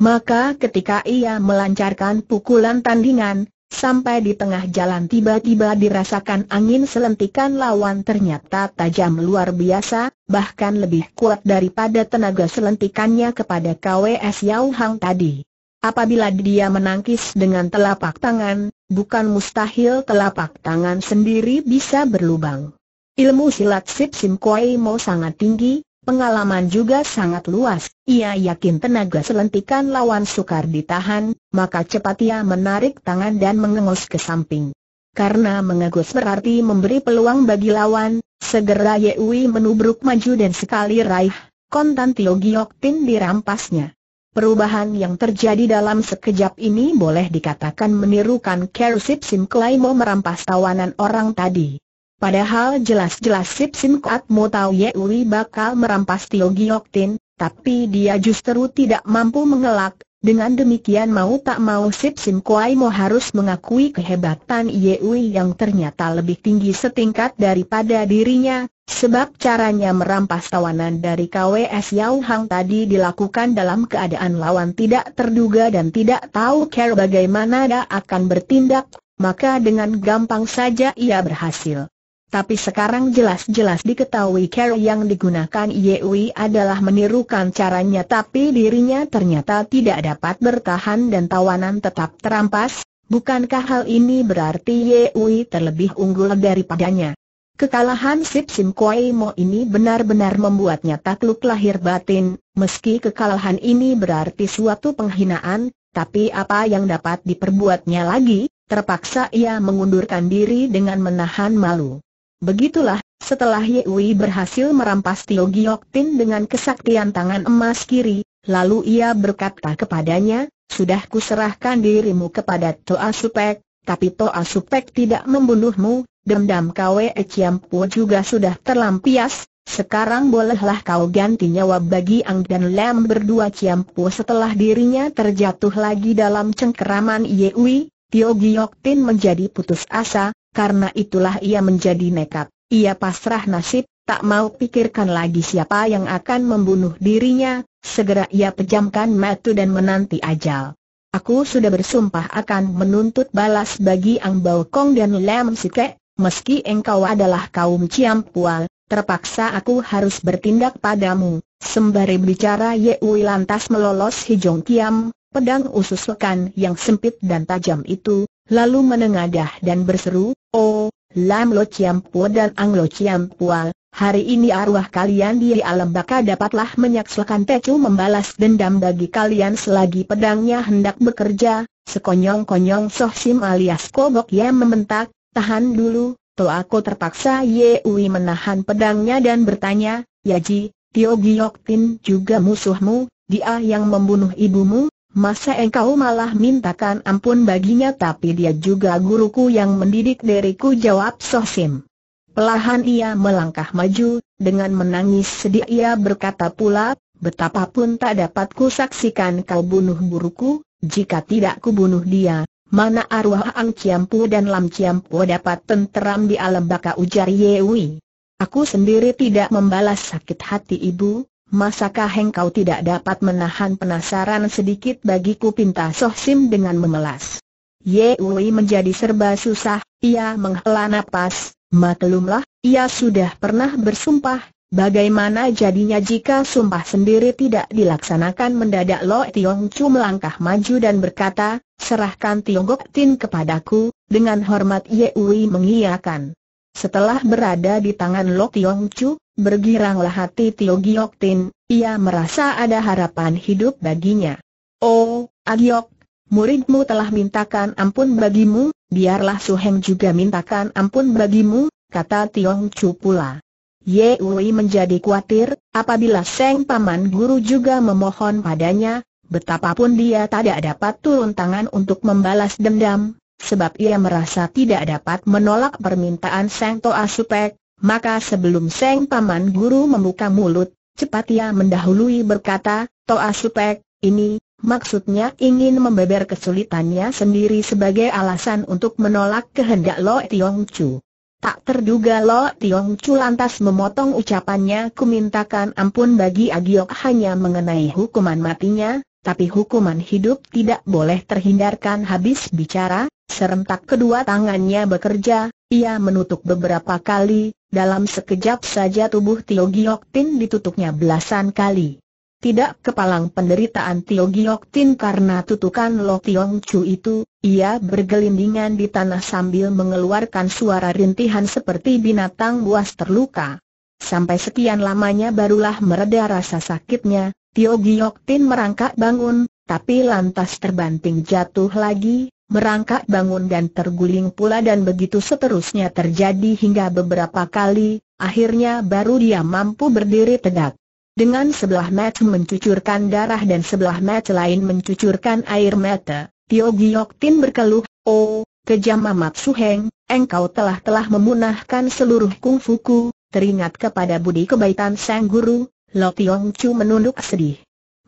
Maka ketika ia melancarkan pukulan tandingan, sampai di tengah jalan tiba-tiba dirasakan angin selentikan lawan ternyata tajam luar biasa, bahkan lebih kuat daripada tenaga selentikannya kepada KWS Yau Hang tadi. Apabila dia menangkis dengan telapak tangan, bukan mustahil telapak tangan sendiri bisa berlubang. Ilmu silat Sip Sim mau Mo sangat tinggi, Pengalaman juga sangat luas, ia yakin tenaga selentikan lawan sukar ditahan, maka cepat ia menarik tangan dan mengengus ke samping. Karena mengengus berarti memberi peluang bagi lawan, segera Yewi menubruk maju dan sekali raih, kontan Tio Giok dirampasnya. Perubahan yang terjadi dalam sekejap ini boleh dikatakan menirukan Kersip Sim Klaimo merampas tawanan orang tadi. Padahal jelas-jelas Sip Sim Kuat Mo Tau Yewi bakal merampas Tio Giok Tin, tapi dia justru tidak mampu mengelak, dengan demikian mau tak mau Sip Sim Kuai Mo harus mengakui kehebatan Ye Yewi yang ternyata lebih tinggi setingkat daripada dirinya, sebab caranya merampas tawanan dari KWS Yao Hang tadi dilakukan dalam keadaan lawan tidak terduga dan tidak tahu care bagaimana dia akan bertindak, maka dengan gampang saja ia berhasil tapi sekarang jelas-jelas diketahui cara yang digunakan Yui adalah menirukan caranya tapi dirinya ternyata tidak dapat bertahan dan tawanan tetap terampas, bukankah hal ini berarti Yui terlebih unggul daripadanya? Kekalahan Sip Sim Kuei Mo ini benar-benar membuatnya takluk lahir batin, meski kekalahan ini berarti suatu penghinaan, tapi apa yang dapat diperbuatnya lagi, terpaksa ia mengundurkan diri dengan menahan malu. Begitulah, setelah Ye Wei berhasil merampas Tio Giok Tin dengan kesaktian tangan emas kiri, lalu ia berkata kepadanya, sudah kuserahkan dirimu kepada Toa Supek, tapi Toa Supek tidak membunuhmu, dendam Kwe Ciampu juga sudah terlampias, sekarang bolehlah kau ganti nyawa bagi Ang dan Lam berdua Ciampu setelah dirinya terjatuh lagi dalam cengkeraman Wei, Tio Giok Tin menjadi putus asa, karena itulah ia menjadi nekat. Ia pasrah nasib, tak mau pikirkan lagi siapa yang akan membunuh dirinya, segera ia pejamkan mata dan menanti ajal. Aku sudah bersumpah akan menuntut balas bagi Ang Bao Kong dan Lam Sike, meski engkau adalah kaum Ciam Ciampual, terpaksa aku harus bertindak padamu. Sembari bicara Ye Wei lantas melolos Hijong Kiam, pedang usus lekan yang sempit dan tajam itu, lalu menengadah dan berseru, Oh, Lam Lo Chiam Pua dan Ang Lo Chiam Pua, hari ini arwah kalian di alam baka dapatlah menyaksikan Tecu membalas dendam bagi kalian selagi pedangnya hendak bekerja, sekonyong-konyong Soh Sim alias Kobok yang membentak, tahan dulu, to aku terpaksa Ui menahan pedangnya dan bertanya, Yaji, Tio Giok Tin juga musuhmu, dia yang membunuh ibumu, Masa engkau malah mintakan ampun baginya tapi dia juga guruku yang mendidik diriku jawab Sosim. Pelahan ia melangkah maju, dengan menangis sedih ia berkata pula, betapapun tak dapat saksikan kau bunuh guruku, jika tidak kubunuh dia, mana arwah Ang Ciampu dan Lam Ciampu dapat tenteram di alam baka ujar Yewi. Aku sendiri tidak membalas sakit hati ibu, Masakah engkau tidak dapat menahan penasaran sedikit bagiku pinta Soh Sim dengan memelas? Ye Yewi menjadi serba susah, ia menghela napas, maklumlah, ia sudah pernah bersumpah, bagaimana jadinya jika sumpah sendiri tidak dilaksanakan mendadak Lo Tiong Chu melangkah maju dan berkata, serahkan Tiong Gok Tin kepadaku, dengan hormat Ye Yewi mengiyakan. Setelah berada di tangan Lo Tiong Chu, bergiranglah hati Tio Giok Tin, ia merasa ada harapan hidup baginya. Oh, Agiok, muridmu telah mintakan ampun bagimu, biarlah Su Heng juga mintakan ampun bagimu, kata Tiong Chu pula. Ye Ui menjadi khawatir, apabila Seng Paman Guru juga memohon padanya, betapapun dia tidak dapat turun tangan untuk membalas dendam, sebab ia merasa tidak dapat menolak permintaan Seng Toa Supek, maka sebelum Seng Paman Guru membuka mulut, cepat ia mendahului berkata, Toa Supek, ini, maksudnya ingin membeber kesulitannya sendiri sebagai alasan untuk menolak kehendak Lo Tiong Chu. Tak terduga Lo Tiong Chu lantas memotong ucapannya Kumintakan ampun bagi Agiok hanya mengenai hukuman matinya, tapi hukuman hidup tidak boleh terhindarkan habis bicara, serentak kedua tangannya bekerja, ia menutup beberapa kali, dalam sekejap saja tubuh Tio Giok Tin ditutupnya belasan kali. Tidak kepalang penderitaan Tio Giok Tin karena tutukan Lo Tiong Chu itu, ia bergelindingan di tanah sambil mengeluarkan suara rintihan seperti binatang buas terluka. Sampai sekian lamanya barulah mereda rasa sakitnya, Tio Giok Tin merangkak bangun, tapi lantas terbanting jatuh lagi, merangkak bangun dan terguling pula dan begitu seterusnya terjadi hingga beberapa kali, akhirnya baru dia mampu berdiri tegak. Dengan sebelah mat mencucurkan darah dan sebelah mat lain mencucurkan air mata, Tio Giok Tin berkeluh, Oh, kejam amat Suheng, engkau telah-telah memunahkan seluruh kungfuku, teringat kepada budi kebaikan sang guru, Lo Tiong Chu menunduk sedih.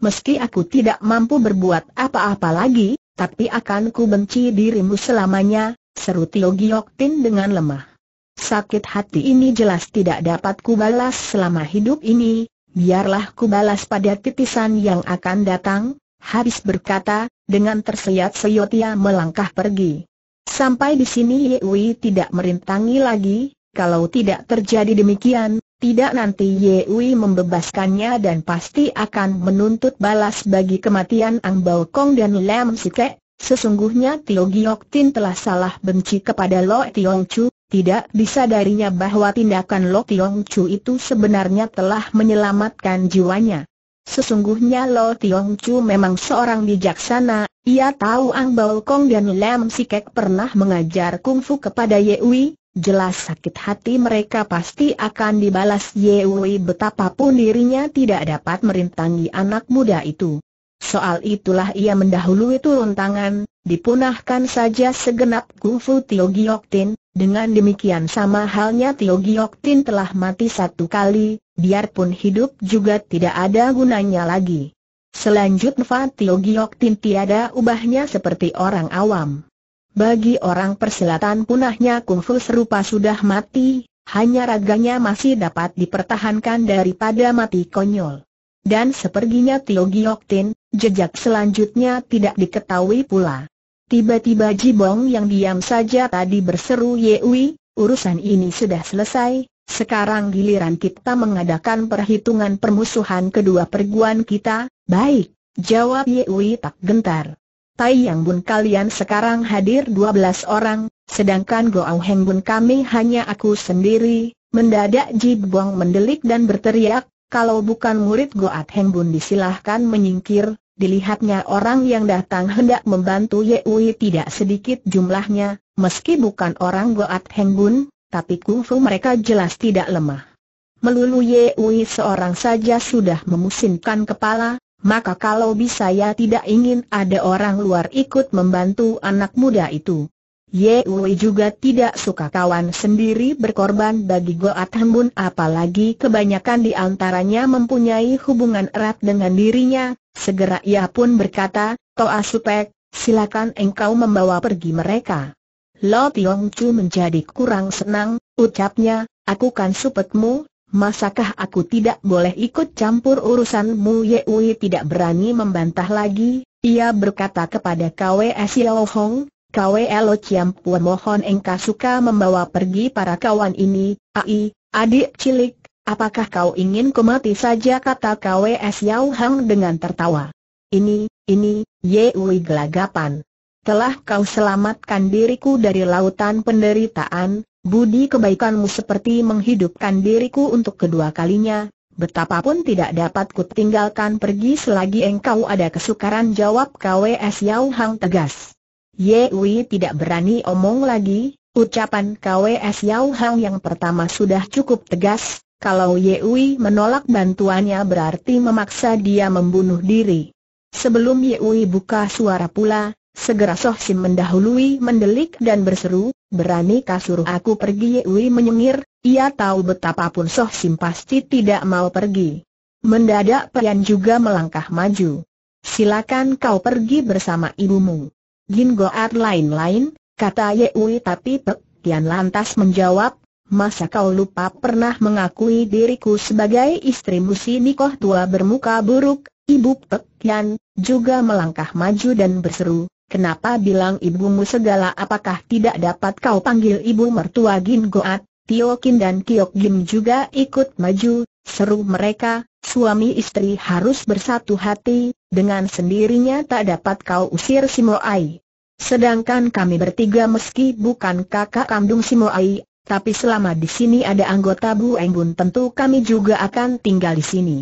Meski aku tidak mampu berbuat apa-apa lagi, tapi akan ku benci dirimu selamanya, seru Tio Giok Tin dengan lemah. Sakit hati ini jelas tidak dapat ku balas selama hidup ini, biarlah ku balas pada titisan yang akan datang, habis berkata, dengan terseyat seyot ia melangkah pergi. Sampai di sini Yewi tidak merintangi lagi, kalau tidak terjadi demikian, tidak nanti Yewi membebaskannya dan pasti akan menuntut balas bagi kematian Ang Bao Kong dan Lam Sike. Sesungguhnya Tio Giok Tin telah salah benci kepada Lo Tiong Chu, tidak disadarinya bahwa tindakan Lo Tiong Chu itu sebenarnya telah menyelamatkan jiwanya. Sesungguhnya Lo Tiong Chu memang seorang bijaksana, ia tahu Ang Bao Kong dan Lam Sikek pernah mengajar kungfu kepada Wei, Jelas sakit hati mereka pasti akan dibalas Yewi betapapun dirinya tidak dapat merintangi anak muda itu. Soal itulah ia mendahului turun tangan, dipunahkan saja segenap kungfu Tio Gioktin, dengan demikian sama halnya Tio Gioktin telah mati satu kali, biarpun hidup juga tidak ada gunanya lagi. Selanjutnya Tio Gioktin tiada ubahnya seperti orang awam. Bagi orang persilatan punahnya kungfu serupa sudah mati, hanya raganya masih dapat dipertahankan daripada mati konyol. Dan seperginya Tio Gioktin, jejak selanjutnya tidak diketahui pula. Tiba-tiba Jibong yang diam saja tadi berseru Yewi, urusan ini sudah selesai, sekarang giliran kita mengadakan perhitungan permusuhan kedua perguan kita, baik, jawab Yewi tak gentar. Tai Yang Bun kalian sekarang hadir 12 orang, sedangkan Goa Heng Bun kami hanya aku sendiri. Mendadak Ji Buang mendelik dan berteriak, kalau bukan murid Goat Heng Bun disilahkan menyingkir, dilihatnya orang yang datang hendak membantu Ye Ui tidak sedikit jumlahnya, meski bukan orang Goat Heng Bun, tapi kungfu mereka jelas tidak lemah. Melulu Ye Ui seorang saja sudah memusingkan kepala, maka kalau bisa ya tidak ingin ada orang luar ikut membantu anak muda itu. Ye Wei juga tidak suka kawan sendiri berkorban bagi Goat Hembun apalagi kebanyakan di antaranya mempunyai hubungan erat dengan dirinya, segera ia pun berkata, Toa Supek, silakan engkau membawa pergi mereka. Lo Tiong Chu menjadi kurang senang, ucapnya, aku kan supetmu, Masakah aku tidak boleh ikut campur urusanmu Ye Ui tidak berani membantah lagi, ia berkata kepada Kwe Siao Hong, Kwe Lo Chiam puan mohon engkau suka membawa pergi para kawan ini, ai, adik cilik, apakah kau ingin ku mati saja kata Kwe Siao Hong dengan tertawa. Ini, ini, Ye Ui gelagapan. Telah kau selamatkan diriku dari lautan penderitaan, Budi kebaikanmu seperti menghidupkan diriku untuk kedua kalinya, betapapun tidak dapat ku tinggalkan pergi selagi engkau ada kesukaran jawab KWS Yau Hang tegas. Ye Wei tidak berani omong lagi, ucapan KWS Yau Hang yang pertama sudah cukup tegas, kalau Ye Wei menolak bantuannya berarti memaksa dia membunuh diri. Sebelum Ye Wei buka suara pula, Segera Soh Sim mendahului mendelik dan berseru, berani suruh aku pergi Yui menyengir, ia tahu betapapun Soh Sim pasti tidak mau pergi. Mendadak Pian juga melangkah maju. Silakan kau pergi bersama ibumu. Gin Goat lain-lain, kata Yui tapi Pek Tian lantas menjawab, masa kau lupa pernah mengakui diriku sebagai istri si Nikoh tua bermuka buruk, ibu Pek Tian, juga melangkah maju dan berseru, Kenapa bilang ibumu segala apakah tidak dapat kau panggil ibu mertua Gin Goat, Tio Kin dan Kiok Gim juga ikut maju, seru mereka, suami istri harus bersatu hati, dengan sendirinya tak dapat kau usir Simoai. Sedangkan kami bertiga meski bukan kakak kandung Simoai, tapi selama di sini ada anggota Bu Engbun tentu kami juga akan tinggal di sini.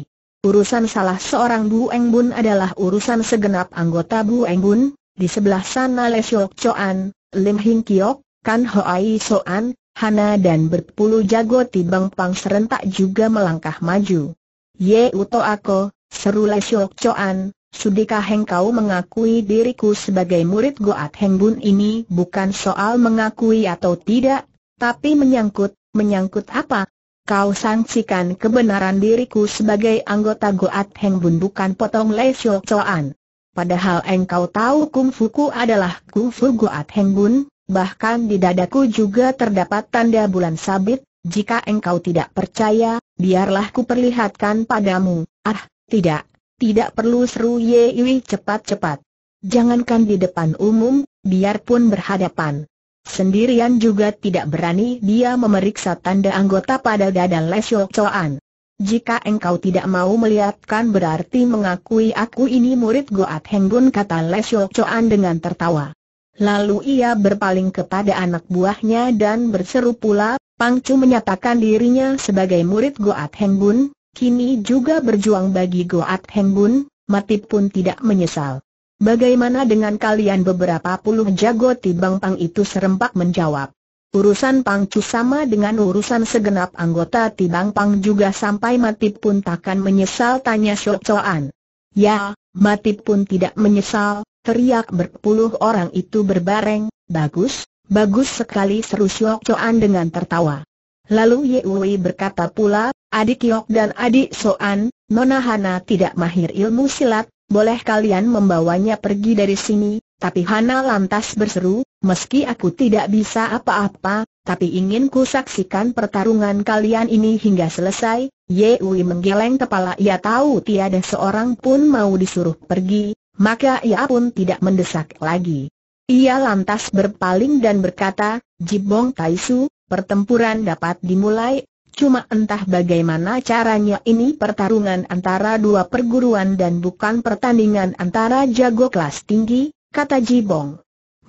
Urusan salah seorang Bu Engbun adalah urusan segenap anggota Bu Engbun, di sebelah sana Le Siok Choan, Lim Hing Kiok, Kan Ho Ai Soan, Hana dan berpuluh jago tibang pang serentak juga melangkah maju. Ye Uto Ako, seru Le Siok Choan, sudikah engkau mengakui diriku sebagai murid Goat Heng Bun ini bukan soal mengakui atau tidak, tapi menyangkut, menyangkut apa? Kau sangsikan kebenaran diriku sebagai anggota Goat Heng Bun bukan potong Le Siok Choan padahal engkau tahu kung kungfuku adalah kungfu Goat Henggun, bahkan di dadaku juga terdapat tanda bulan sabit, jika engkau tidak percaya, biarlah ku perlihatkan padamu, ah, tidak, tidak perlu seru ye iwi cepat-cepat. Jangankan di depan umum, biarpun berhadapan. Sendirian juga tidak berani dia memeriksa tanda anggota pada dada Lesyok Yochoan. Jika engkau tidak mau melihatkan berarti mengakui aku ini murid Goat Henggun kata Lesyo Choan dengan tertawa. Lalu ia berpaling kepada anak buahnya dan berseru pula, Pangcu menyatakan dirinya sebagai murid Goat Henggun, kini juga berjuang bagi Goat Henggun, mati pun tidak menyesal. Bagaimana dengan kalian beberapa puluh jago Tibang Pang itu serempak menjawab. Urusan Pangcu sama dengan urusan segenap anggota Tibang Pang juga sampai mati pun takkan menyesal tanya Shocoan. Ya, mati pun tidak menyesal, teriak berpuluh orang itu berbareng, bagus, bagus sekali seru Shocoan dengan tertawa. Lalu Ye Yewi berkata pula, adik Yok dan adik Soan, Nona Hana tidak mahir ilmu silat, boleh kalian membawanya pergi dari sini, tapi Hana lantas berseru, meski aku tidak bisa apa-apa, tapi ingin ku saksikan pertarungan kalian ini hingga selesai, Yewi menggeleng kepala ia tahu tiada seorang pun mau disuruh pergi, maka ia pun tidak mendesak lagi. Ia lantas berpaling dan berkata, Jibong Taisu, pertempuran dapat dimulai, cuma entah bagaimana caranya ini pertarungan antara dua perguruan dan bukan pertandingan antara jago kelas tinggi, kata Jibong.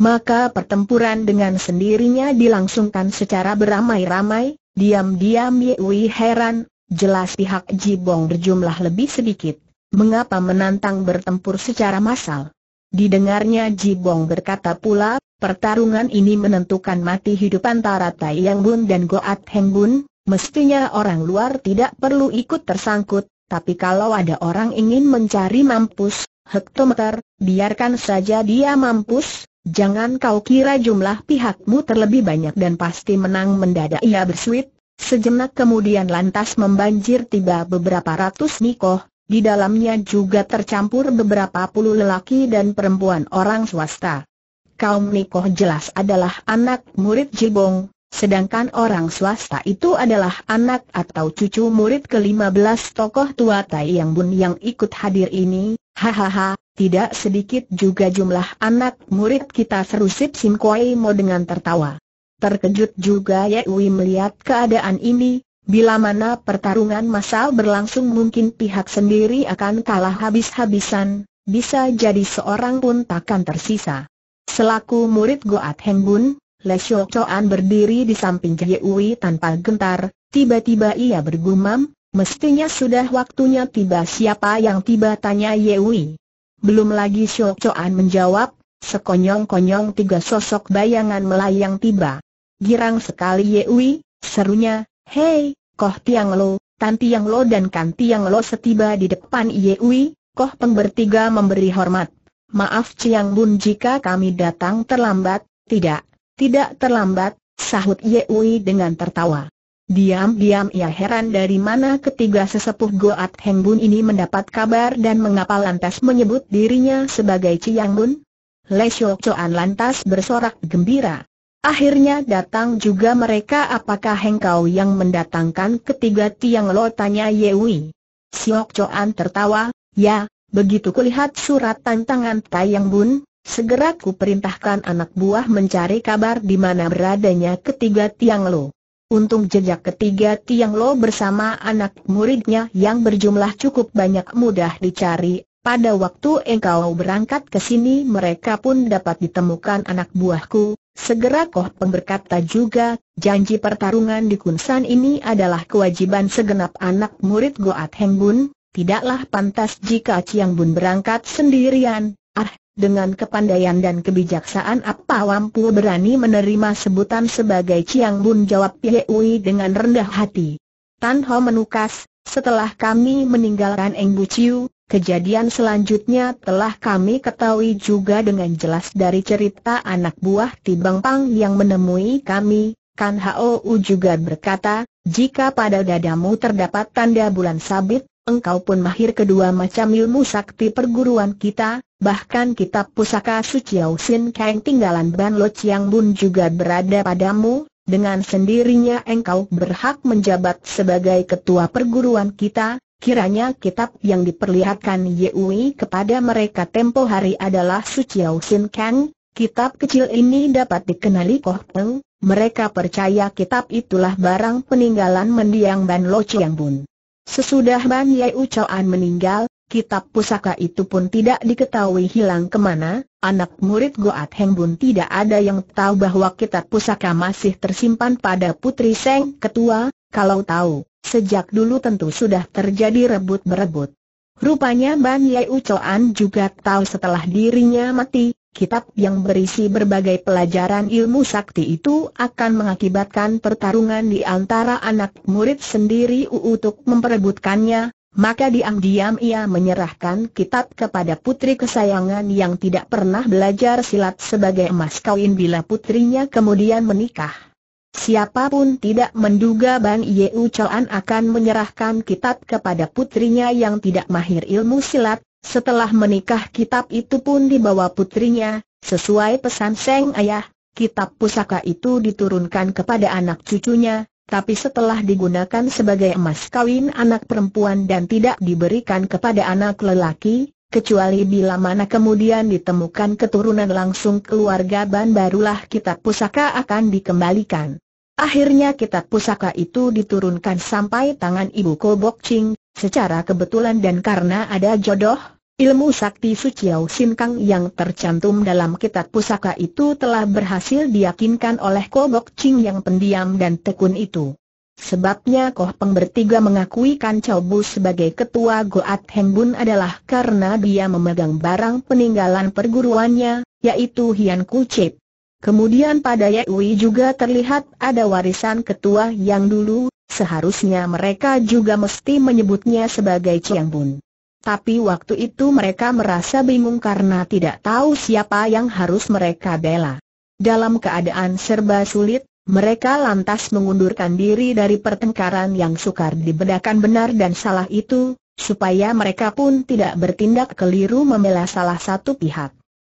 Maka pertempuran dengan sendirinya dilangsungkan secara beramai-ramai, diam-diam Yewi heran, jelas pihak Jibong berjumlah lebih sedikit. Mengapa menantang bertempur secara massal? Didengarnya Jibong berkata pula, pertarungan ini menentukan mati hidup antara Tai Yang Bun dan Goat Heng Bun, mestinya orang luar tidak perlu ikut tersangkut, tapi kalau ada orang ingin mencari mampus, hektometer, biarkan saja dia mampus, jangan kau kira jumlah pihakmu terlebih banyak dan pasti menang mendadak ia bersuit, sejenak kemudian lantas membanjir tiba beberapa ratus nikoh, di dalamnya juga tercampur beberapa puluh lelaki dan perempuan orang swasta. Kaum nikoh jelas adalah anak murid Jibong, Sedangkan orang swasta itu adalah anak atau cucu murid ke-15 tokoh tua Tai Yang Bun yang ikut hadir ini, Hahaha, tidak sedikit juga jumlah anak murid kita seru Sip Sim Koi Mo dengan tertawa. Terkejut juga Yewi melihat keadaan ini, bila mana pertarungan masal berlangsung mungkin pihak sendiri akan kalah habis-habisan, bisa jadi seorang pun takkan tersisa. Selaku murid Goat Heng Bun, Shou Choan berdiri di samping Yewi tanpa gentar, tiba-tiba ia bergumam, Mestinya sudah waktunya tiba siapa yang tiba tanya Yewi. Belum lagi Syok Coan menjawab, sekonyong-konyong tiga sosok bayangan melayang tiba. Girang sekali Yewi, serunya, Hei, Koh Tiang Lo, Tan Tiang Lo dan Kan Tiang Lo setiba di depan Yewi, Koh Peng bertiga memberi hormat. Maaf Ciang Bun jika kami datang terlambat, tidak, tidak terlambat, sahut Yewi dengan tertawa. Diam-diam ia heran dari mana ketiga sesepuh Goat Hengbun ini mendapat kabar dan mengapa lantas menyebut dirinya sebagai Chiang Bun. Le Shou Chuan lantas bersorak gembira. Akhirnya datang juga mereka apakah kau yang mendatangkan ketiga tiang lo tanya Yewi. Siok Chuan tertawa, ya, begitu kulihat surat tantangan Tayang Bun, segera ku perintahkan anak buah mencari kabar di mana beradanya ketiga tiang lo. Untung jejak ketiga Tiang Lo bersama anak muridnya yang berjumlah cukup banyak mudah dicari. Pada waktu engkau berangkat ke sini mereka pun dapat ditemukan anak buahku. Segera Koh pemberkata juga, janji pertarungan di Kunsan ini adalah kewajiban segenap anak murid Goat Heng Bun. Tidaklah pantas jika Ciang Bun berangkat sendirian. Ah, dengan kepandaian dan kebijaksanaan apa Wampu berani menerima sebutan sebagai Chiang Bun jawab Ye Ui dengan rendah hati. Tan Ho menukas, setelah kami meninggalkan Eng Bu Chiu, kejadian selanjutnya telah kami ketahui juga dengan jelas dari cerita anak buah Tibang Pang yang menemui kami, Kan u juga berkata, jika pada dadamu terdapat tanda bulan sabit, engkau pun mahir kedua macam ilmu sakti perguruan kita, bahkan kitab pusaka Yau Sin Kang tinggalan Ban Lo Chiang Bun juga berada padamu, dengan sendirinya engkau berhak menjabat sebagai ketua perguruan kita, Kiranya kitab yang diperlihatkan Yui kepada mereka tempo hari adalah Yau Sin Kang, kitab kecil ini dapat dikenali Koh Peng, mereka percaya kitab itulah barang peninggalan mendiang Ban Lo Chiang Bun. Sesudah Ban Yai Ucoan meninggal, kitab pusaka itu pun tidak diketahui hilang kemana, anak murid Goat Heng Bun tidak ada yang tahu bahwa kitab pusaka masih tersimpan pada Putri Seng Ketua, kalau tahu, sejak dulu tentu sudah terjadi rebut-berebut. Rupanya Ban Yai Ucoan juga tahu setelah dirinya mati, kitab yang berisi berbagai pelajaran ilmu sakti itu akan mengakibatkan pertarungan di antara anak murid sendiri untuk memperebutkannya, maka diam-diam ia menyerahkan kitab kepada putri kesayangan yang tidak pernah belajar silat sebagai emas kawin bila putrinya kemudian menikah. Siapapun tidak menduga Ban Yeu Chuan akan menyerahkan kitab kepada putrinya yang tidak mahir ilmu silat, setelah menikah kitab itu pun dibawa putrinya, sesuai pesan Seng Ayah, kitab pusaka itu diturunkan kepada anak cucunya, tapi setelah digunakan sebagai emas kawin anak perempuan dan tidak diberikan kepada anak lelaki, kecuali bila mana kemudian ditemukan keturunan langsung keluarga Ban barulah kitab pusaka akan dikembalikan. Akhirnya kitab pusaka itu diturunkan sampai tangan ibu Kobok Ching, secara kebetulan dan karena ada jodoh, ilmu sakti suciau Sinkang yang tercantum dalam kitab pusaka itu telah berhasil diyakinkan oleh Kobok Ching yang pendiam dan tekun itu. Sebabnya Koh Peng bertiga mengakui Kan Chau Bu sebagai ketua Goat Hembun adalah karena dia memegang barang peninggalan perguruannya, yaitu Hian Kucip. Kemudian pada Yewi juga terlihat ada warisan ketua yang dulu, seharusnya mereka juga mesti menyebutnya sebagai Chiang Bun. Tapi waktu itu mereka merasa bingung karena tidak tahu siapa yang harus mereka bela. Dalam keadaan serba sulit, mereka lantas mengundurkan diri dari pertengkaran yang sukar dibedakan benar dan salah itu, supaya mereka pun tidak bertindak keliru membela salah satu pihak.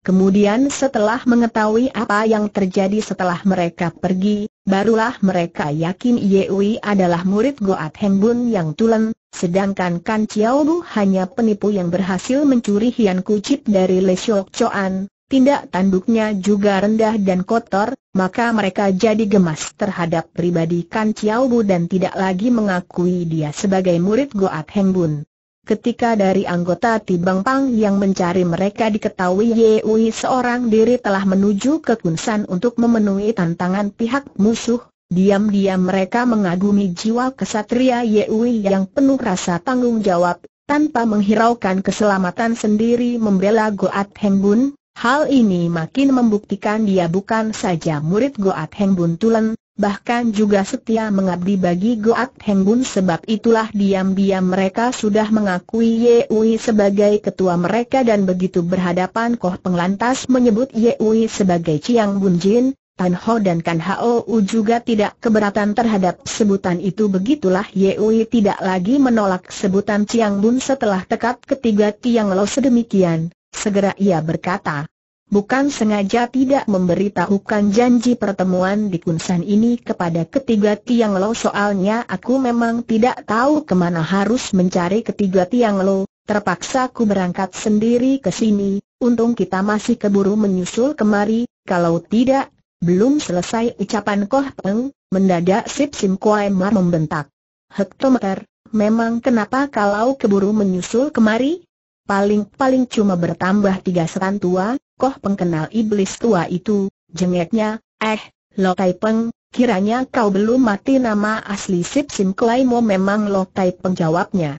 Kemudian setelah mengetahui apa yang terjadi setelah mereka pergi, barulah mereka yakin Yewi adalah murid Goat Hengbun yang tulen, sedangkan Kan Chiao Bu hanya penipu yang berhasil mencuri hian kucip dari Le Shok Choan, tindak tanduknya juga rendah dan kotor, maka mereka jadi gemas terhadap pribadi Kan Chiao Bu dan tidak lagi mengakui dia sebagai murid Goat Heng Bun. Ketika dari anggota Tibang Pang yang mencari mereka diketahui Ye Ui seorang diri telah menuju ke Kunsan untuk memenuhi tantangan pihak musuh, diam-diam mereka mengagumi jiwa kesatria Ye Ui yang penuh rasa tanggung jawab, tanpa menghiraukan keselamatan sendiri membela Goat Heng Bun, Hal ini makin membuktikan dia bukan saja murid Goat Heng Bun Tulen, bahkan juga setia mengabdi bagi Goat Heng Bun sebab itulah diam-diam mereka sudah mengakui Ye Ui sebagai ketua mereka dan begitu berhadapan Koh Penglantas menyebut Ye Ui sebagai Chiang Bun Jin, Tan Ho dan Kan Hao U juga tidak keberatan terhadap sebutan itu begitulah Ye Ui tidak lagi menolak sebutan Ciang Bun setelah tekat ketiga Tiang Lo sedemikian. Segera ia berkata, bukan sengaja tidak memberitahukan janji pertemuan di Kunsan ini kepada ketiga Tiang Lo soalnya aku memang tidak tahu kemana harus mencari ketiga Tiang Lo, terpaksa ku berangkat sendiri ke sini, untung kita masih keburu menyusul kemari, kalau tidak, belum selesai ucapan Koh Peng, mendadak Sip Sim Kuai Mar membentak. Hektometer, memang kenapa kalau keburu menyusul kemari? paling-paling cuma bertambah tiga setan tua, koh pengkenal iblis tua itu, jengeknya, eh, Lo taipeng, Peng, kiranya kau belum mati nama asli Sip Sim Klaimo memang Lo taipeng Peng jawabnya.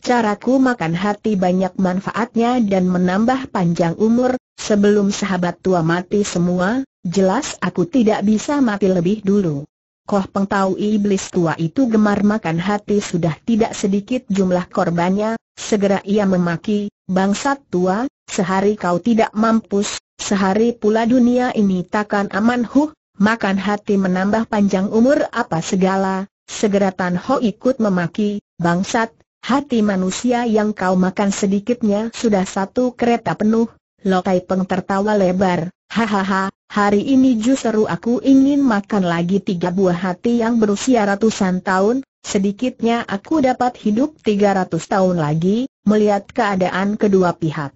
Caraku makan hati banyak manfaatnya dan menambah panjang umur, sebelum sahabat tua mati semua, jelas aku tidak bisa mati lebih dulu. Koh pengtahu iblis tua itu gemar makan hati sudah tidak sedikit jumlah korbannya, segera ia memaki, bangsat tua, sehari kau tidak mampus, sehari pula dunia ini takkan aman huh, makan hati menambah panjang umur apa segala, segera Tan Ho ikut memaki, bangsat, hati manusia yang kau makan sedikitnya sudah satu kereta penuh, Lokai Peng tertawa lebar, hahaha, Hari ini justru aku ingin makan lagi tiga buah hati yang berusia ratusan tahun, sedikitnya aku dapat hidup tiga ratus tahun lagi, melihat keadaan kedua pihak.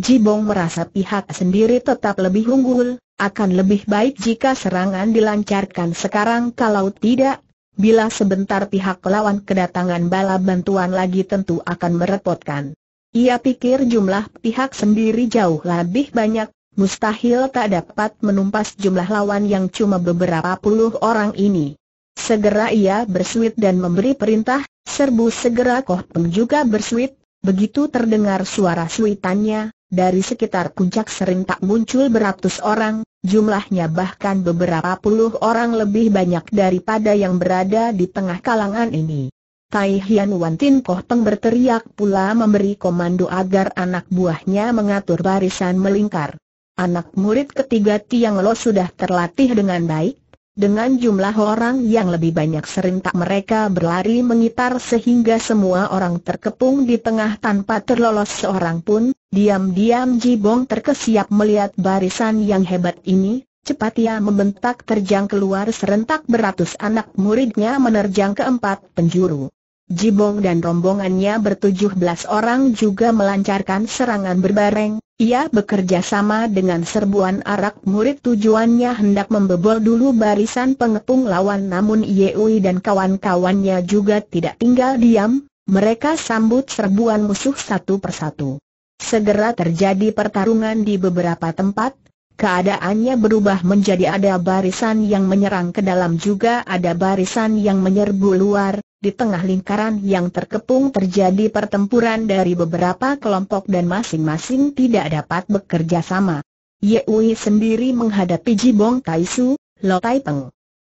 Jibong merasa pihak sendiri tetap lebih unggul, akan lebih baik jika serangan dilancarkan sekarang kalau tidak, bila sebentar pihak lawan kedatangan bala bantuan lagi tentu akan merepotkan. Ia pikir jumlah pihak sendiri jauh lebih banyak mustahil tak dapat menumpas jumlah lawan yang cuma beberapa puluh orang ini. Segera ia bersuit dan memberi perintah, serbu segera Koh Peng juga bersuit, begitu terdengar suara suitannya, dari sekitar puncak sering tak muncul beratus orang, jumlahnya bahkan beberapa puluh orang lebih banyak daripada yang berada di tengah kalangan ini. Tai Hian Wan Tin Koh Peng berteriak pula memberi komando agar anak buahnya mengatur barisan melingkar. Anak murid ketiga Tiang Lo sudah terlatih dengan baik. Dengan jumlah orang yang lebih banyak serentak mereka berlari mengitar sehingga semua orang terkepung di tengah tanpa terlolos seorang pun. Diam-diam Jibong terkesiap melihat barisan yang hebat ini, Cepat ia membentak terjang keluar serentak beratus anak muridnya menerjang keempat penjuru. Jibong dan rombongannya bertujuh belas orang juga melancarkan serangan berbareng, ia bekerja sama dengan serbuan arak murid tujuannya hendak membebol dulu barisan pengepung lawan namun Yeui dan kawan-kawannya juga tidak tinggal diam, mereka sambut serbuan musuh satu persatu. Segera terjadi pertarungan di beberapa tempat, keadaannya berubah menjadi ada barisan yang menyerang ke dalam juga ada barisan yang menyerbu luar, di tengah lingkaran yang terkepung terjadi pertempuran dari beberapa kelompok dan masing-masing tidak dapat bekerja sama. Ye Yewi sendiri menghadapi Ji Jibong Taisu, Lo Tai Peng,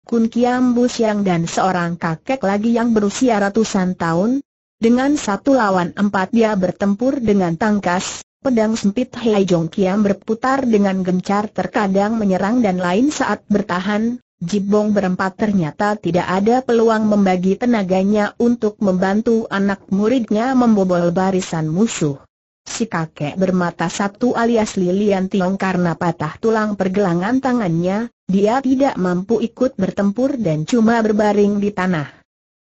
Kun Kiam Bu Siang dan seorang kakek lagi yang berusia ratusan tahun. Dengan satu lawan empat dia bertempur dengan tangkas, pedang sempit Hei Jong Kiam berputar dengan gencar terkadang menyerang dan lain saat bertahan, Jibong berempat ternyata tidak ada peluang membagi tenaganya untuk membantu anak muridnya membobol barisan musuh. Si kakek bermata satu alias Lilian Tiong karena patah tulang pergelangan tangannya, dia tidak mampu ikut bertempur dan cuma berbaring di tanah.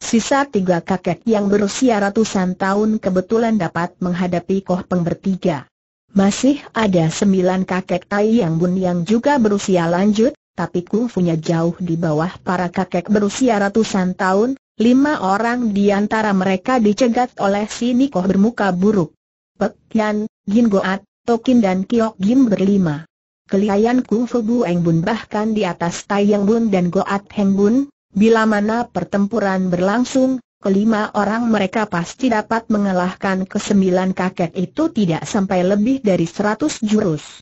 Sisa tiga kakek yang berusia ratusan tahun kebetulan dapat menghadapi Koh Peng bertiga. Masih ada sembilan kakek Tai Yang Bun yang juga berusia lanjut, tapi kungfunya jauh di bawah para kakek berusia ratusan tahun, lima orang di antara mereka dicegat oleh si Nikoh bermuka buruk. Pek Yan, Gin Goat, Tokin dan Kiok Gim berlima. Kelihayan kungfu Bu Eng Bun bahkan di atas Tai Yang Bun dan Goat Heng Bun, bila mana pertempuran berlangsung, Kelima orang mereka pasti dapat mengalahkan kesembilan kakek itu tidak sampai lebih dari seratus jurus.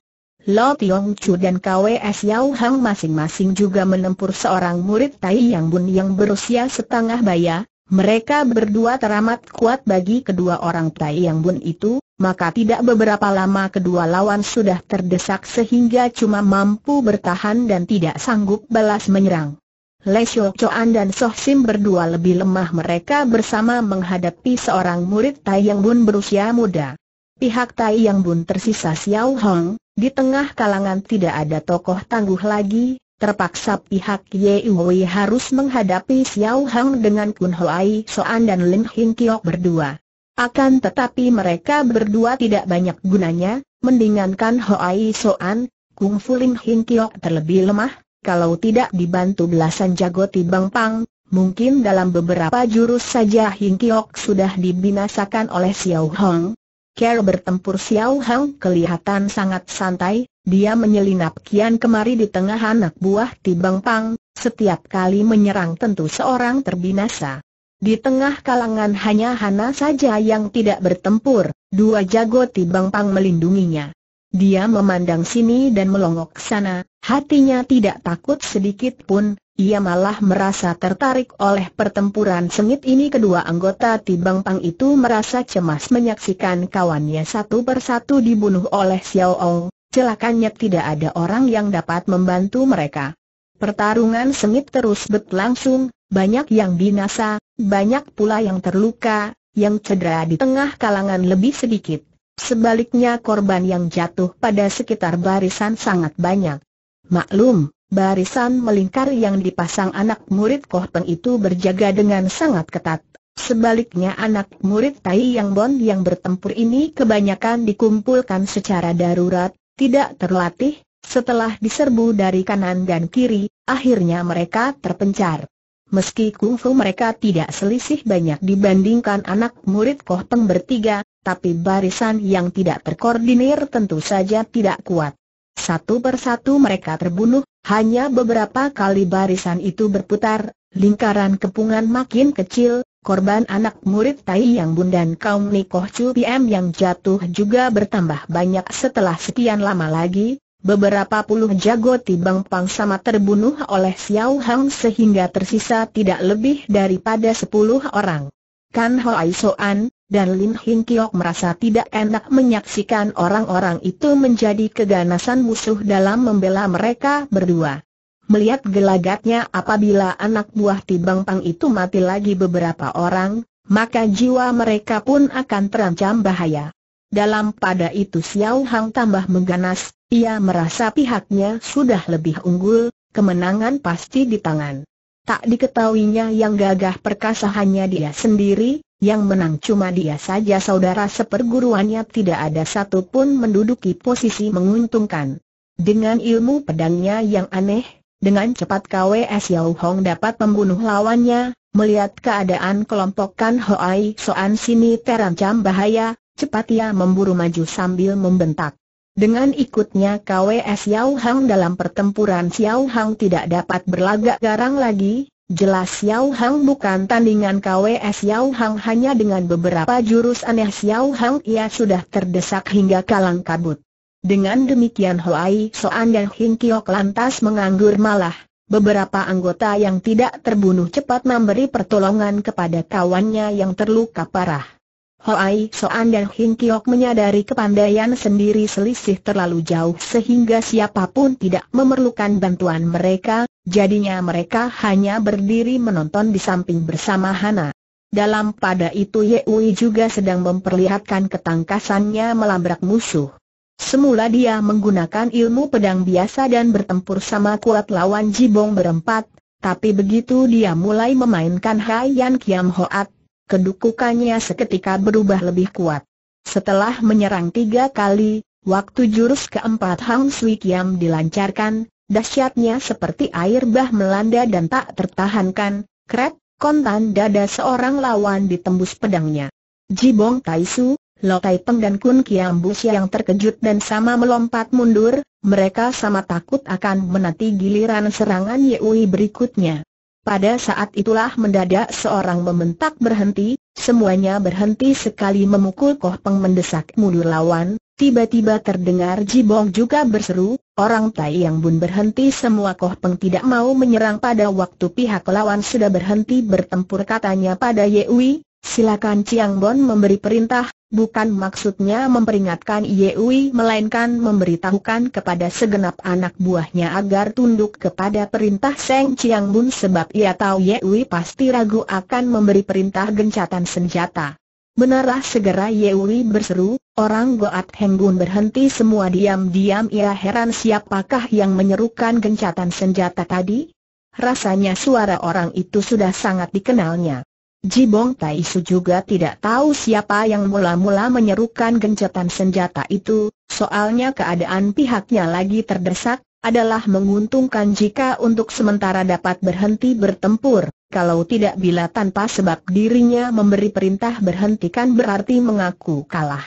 Lo Tiong Chu dan KWS Yau Hang masing-masing juga menempur seorang murid Tai Yang Bun yang berusia setengah baya, mereka berdua teramat kuat bagi kedua orang Tai Yang Bun itu, maka tidak beberapa lama kedua lawan sudah terdesak sehingga cuma mampu bertahan dan tidak sanggup balas menyerang. Le Shou Chuan dan Soh Sim berdua lebih lemah mereka bersama menghadapi seorang murid Tai Yang Bun berusia muda. Pihak Tai Yang Bun tersisa Xiao Hong, di tengah kalangan tidak ada tokoh tangguh lagi, terpaksa pihak Ye Wei harus menghadapi Xiao Hang dengan Kun Hoai Soan dan Lin Hing Kiok berdua. Akan tetapi mereka berdua tidak banyak gunanya, mendingan Kan Hoai Soan, Kung Fu Lin Hing Kiok terlebih lemah, kalau tidak dibantu belasan jago tibang pang, mungkin dalam beberapa jurus saja Hing Kiok sudah dibinasakan oleh Xiao Hang, Cara bertempur Xiao Hang kelihatan sangat santai, dia menyelinap kian kemari di tengah anak buah Tibang Pang, setiap kali menyerang tentu seorang terbinasa. Di tengah kalangan hanya Hana saja yang tidak bertempur, dua jago Tibang Pang melindunginya. Dia memandang sini dan melongok sana, hatinya tidak takut sedikit pun, ia malah merasa tertarik oleh pertempuran sengit ini kedua anggota Tibang Pang itu merasa cemas menyaksikan kawannya satu persatu dibunuh oleh Xiao Ou. Celakanya tidak ada orang yang dapat membantu mereka. Pertarungan sengit terus berlangsung, banyak yang binasa, banyak pula yang terluka, yang cedera di tengah kalangan lebih sedikit. Sebaliknya korban yang jatuh pada sekitar barisan sangat banyak. Maklum, Barisan melingkar yang dipasang anak murid Koh Peng itu berjaga dengan sangat ketat. Sebaliknya anak murid Tai Yang Bon yang bertempur ini kebanyakan dikumpulkan secara darurat, tidak terlatih, setelah diserbu dari kanan dan kiri, akhirnya mereka terpencar. Meski kungfu mereka tidak selisih banyak dibandingkan anak murid Koh Peng bertiga, tapi barisan yang tidak terkoordinir tentu saja tidak kuat. Satu persatu mereka terbunuh, hanya beberapa kali barisan itu berputar, lingkaran kepungan makin kecil, korban anak murid Tai Yang Bun dan kaum Nikoh Chu PM yang jatuh juga bertambah banyak setelah sekian lama lagi, beberapa puluh jago tibang pang sama terbunuh oleh Xiao Hang sehingga tersisa tidak lebih daripada sepuluh orang. Kan Hoai Soan, dan Lin Hing Kiok merasa tidak enak menyaksikan orang-orang itu menjadi keganasan musuh dalam membela mereka berdua. Melihat gelagatnya apabila anak buah Tibang Pang itu mati lagi beberapa orang, maka jiwa mereka pun akan terancam bahaya. Dalam pada itu Xiao Hang tambah mengganas, ia merasa pihaknya sudah lebih unggul, kemenangan pasti di tangan Tak diketahuinya yang gagah perkasa hanya dia sendiri, yang menang cuma dia saja saudara seperguruannya tidak ada satu pun menduduki posisi menguntungkan. Dengan ilmu pedangnya yang aneh, dengan cepat KWS Yau Hong dapat membunuh lawannya, melihat keadaan Ho kan Hoai Soan sini terancam bahaya, cepat ia memburu maju sambil membentak. Dengan ikutnya KWS Yao Hang dalam pertempuran Xiao Hang tidak dapat berlagak garang lagi, jelas Xiao Hang bukan tandingan KWS Yao Hang hanya dengan beberapa jurus aneh Xiao Hang ia sudah terdesak hingga kalang kabut. Dengan demikian Hoai Soan dan Hing Kiok lantas menganggur malah, beberapa anggota yang tidak terbunuh cepat memberi pertolongan kepada kawannya yang terluka parah. Hoai Soan dan Hing Kiok menyadari kepandaian sendiri selisih terlalu jauh sehingga siapapun tidak memerlukan bantuan mereka, jadinya mereka hanya berdiri menonton di samping bersama Hana. Dalam pada itu Ye Ui juga sedang memperlihatkan ketangkasannya melabrak musuh. Semula dia menggunakan ilmu pedang biasa dan bertempur sama kuat lawan Jibong berempat, tapi begitu dia mulai memainkan Hai Yan Kiam Hoat, kedukukannya seketika berubah lebih kuat. Setelah menyerang tiga kali, waktu jurus keempat Hang Sui Kiam dilancarkan, dahsyatnya seperti air bah melanda dan tak tertahankan, Krep, kontan dada seorang lawan ditembus pedangnya. Jibong Taisu, Tai Peng dan Kun Kiam Busya yang terkejut dan sama melompat mundur, mereka sama takut akan menanti giliran serangan Yeui berikutnya. Pada saat itulah mendadak seorang membentak berhenti, semuanya berhenti sekali memukul Koh Peng mendesak mundur lawan, tiba-tiba terdengar Jibong juga berseru, orang Tai Yang Bun berhenti semua Koh Peng tidak mau menyerang pada waktu pihak lawan sudah berhenti bertempur katanya pada Yeui. Silakan Chiang Bon memberi perintah, bukan maksudnya memperingatkan Yewi melainkan memberitahukan kepada segenap anak buahnya agar tunduk kepada perintah Seng Chiang Bun sebab ia tahu Yewi pasti ragu akan memberi perintah gencatan senjata. Benarlah segera Yewi berseru, orang Goat Henggun berhenti semua diam-diam ia heran siapakah yang menyerukan gencatan senjata tadi? Rasanya suara orang itu sudah sangat dikenalnya. Jibong Tai Su juga tidak tahu siapa yang mula-mula menyerukan gencatan senjata itu, soalnya keadaan pihaknya lagi terdesak, adalah menguntungkan jika untuk sementara dapat berhenti bertempur, kalau tidak bila tanpa sebab dirinya memberi perintah berhentikan berarti mengaku kalah.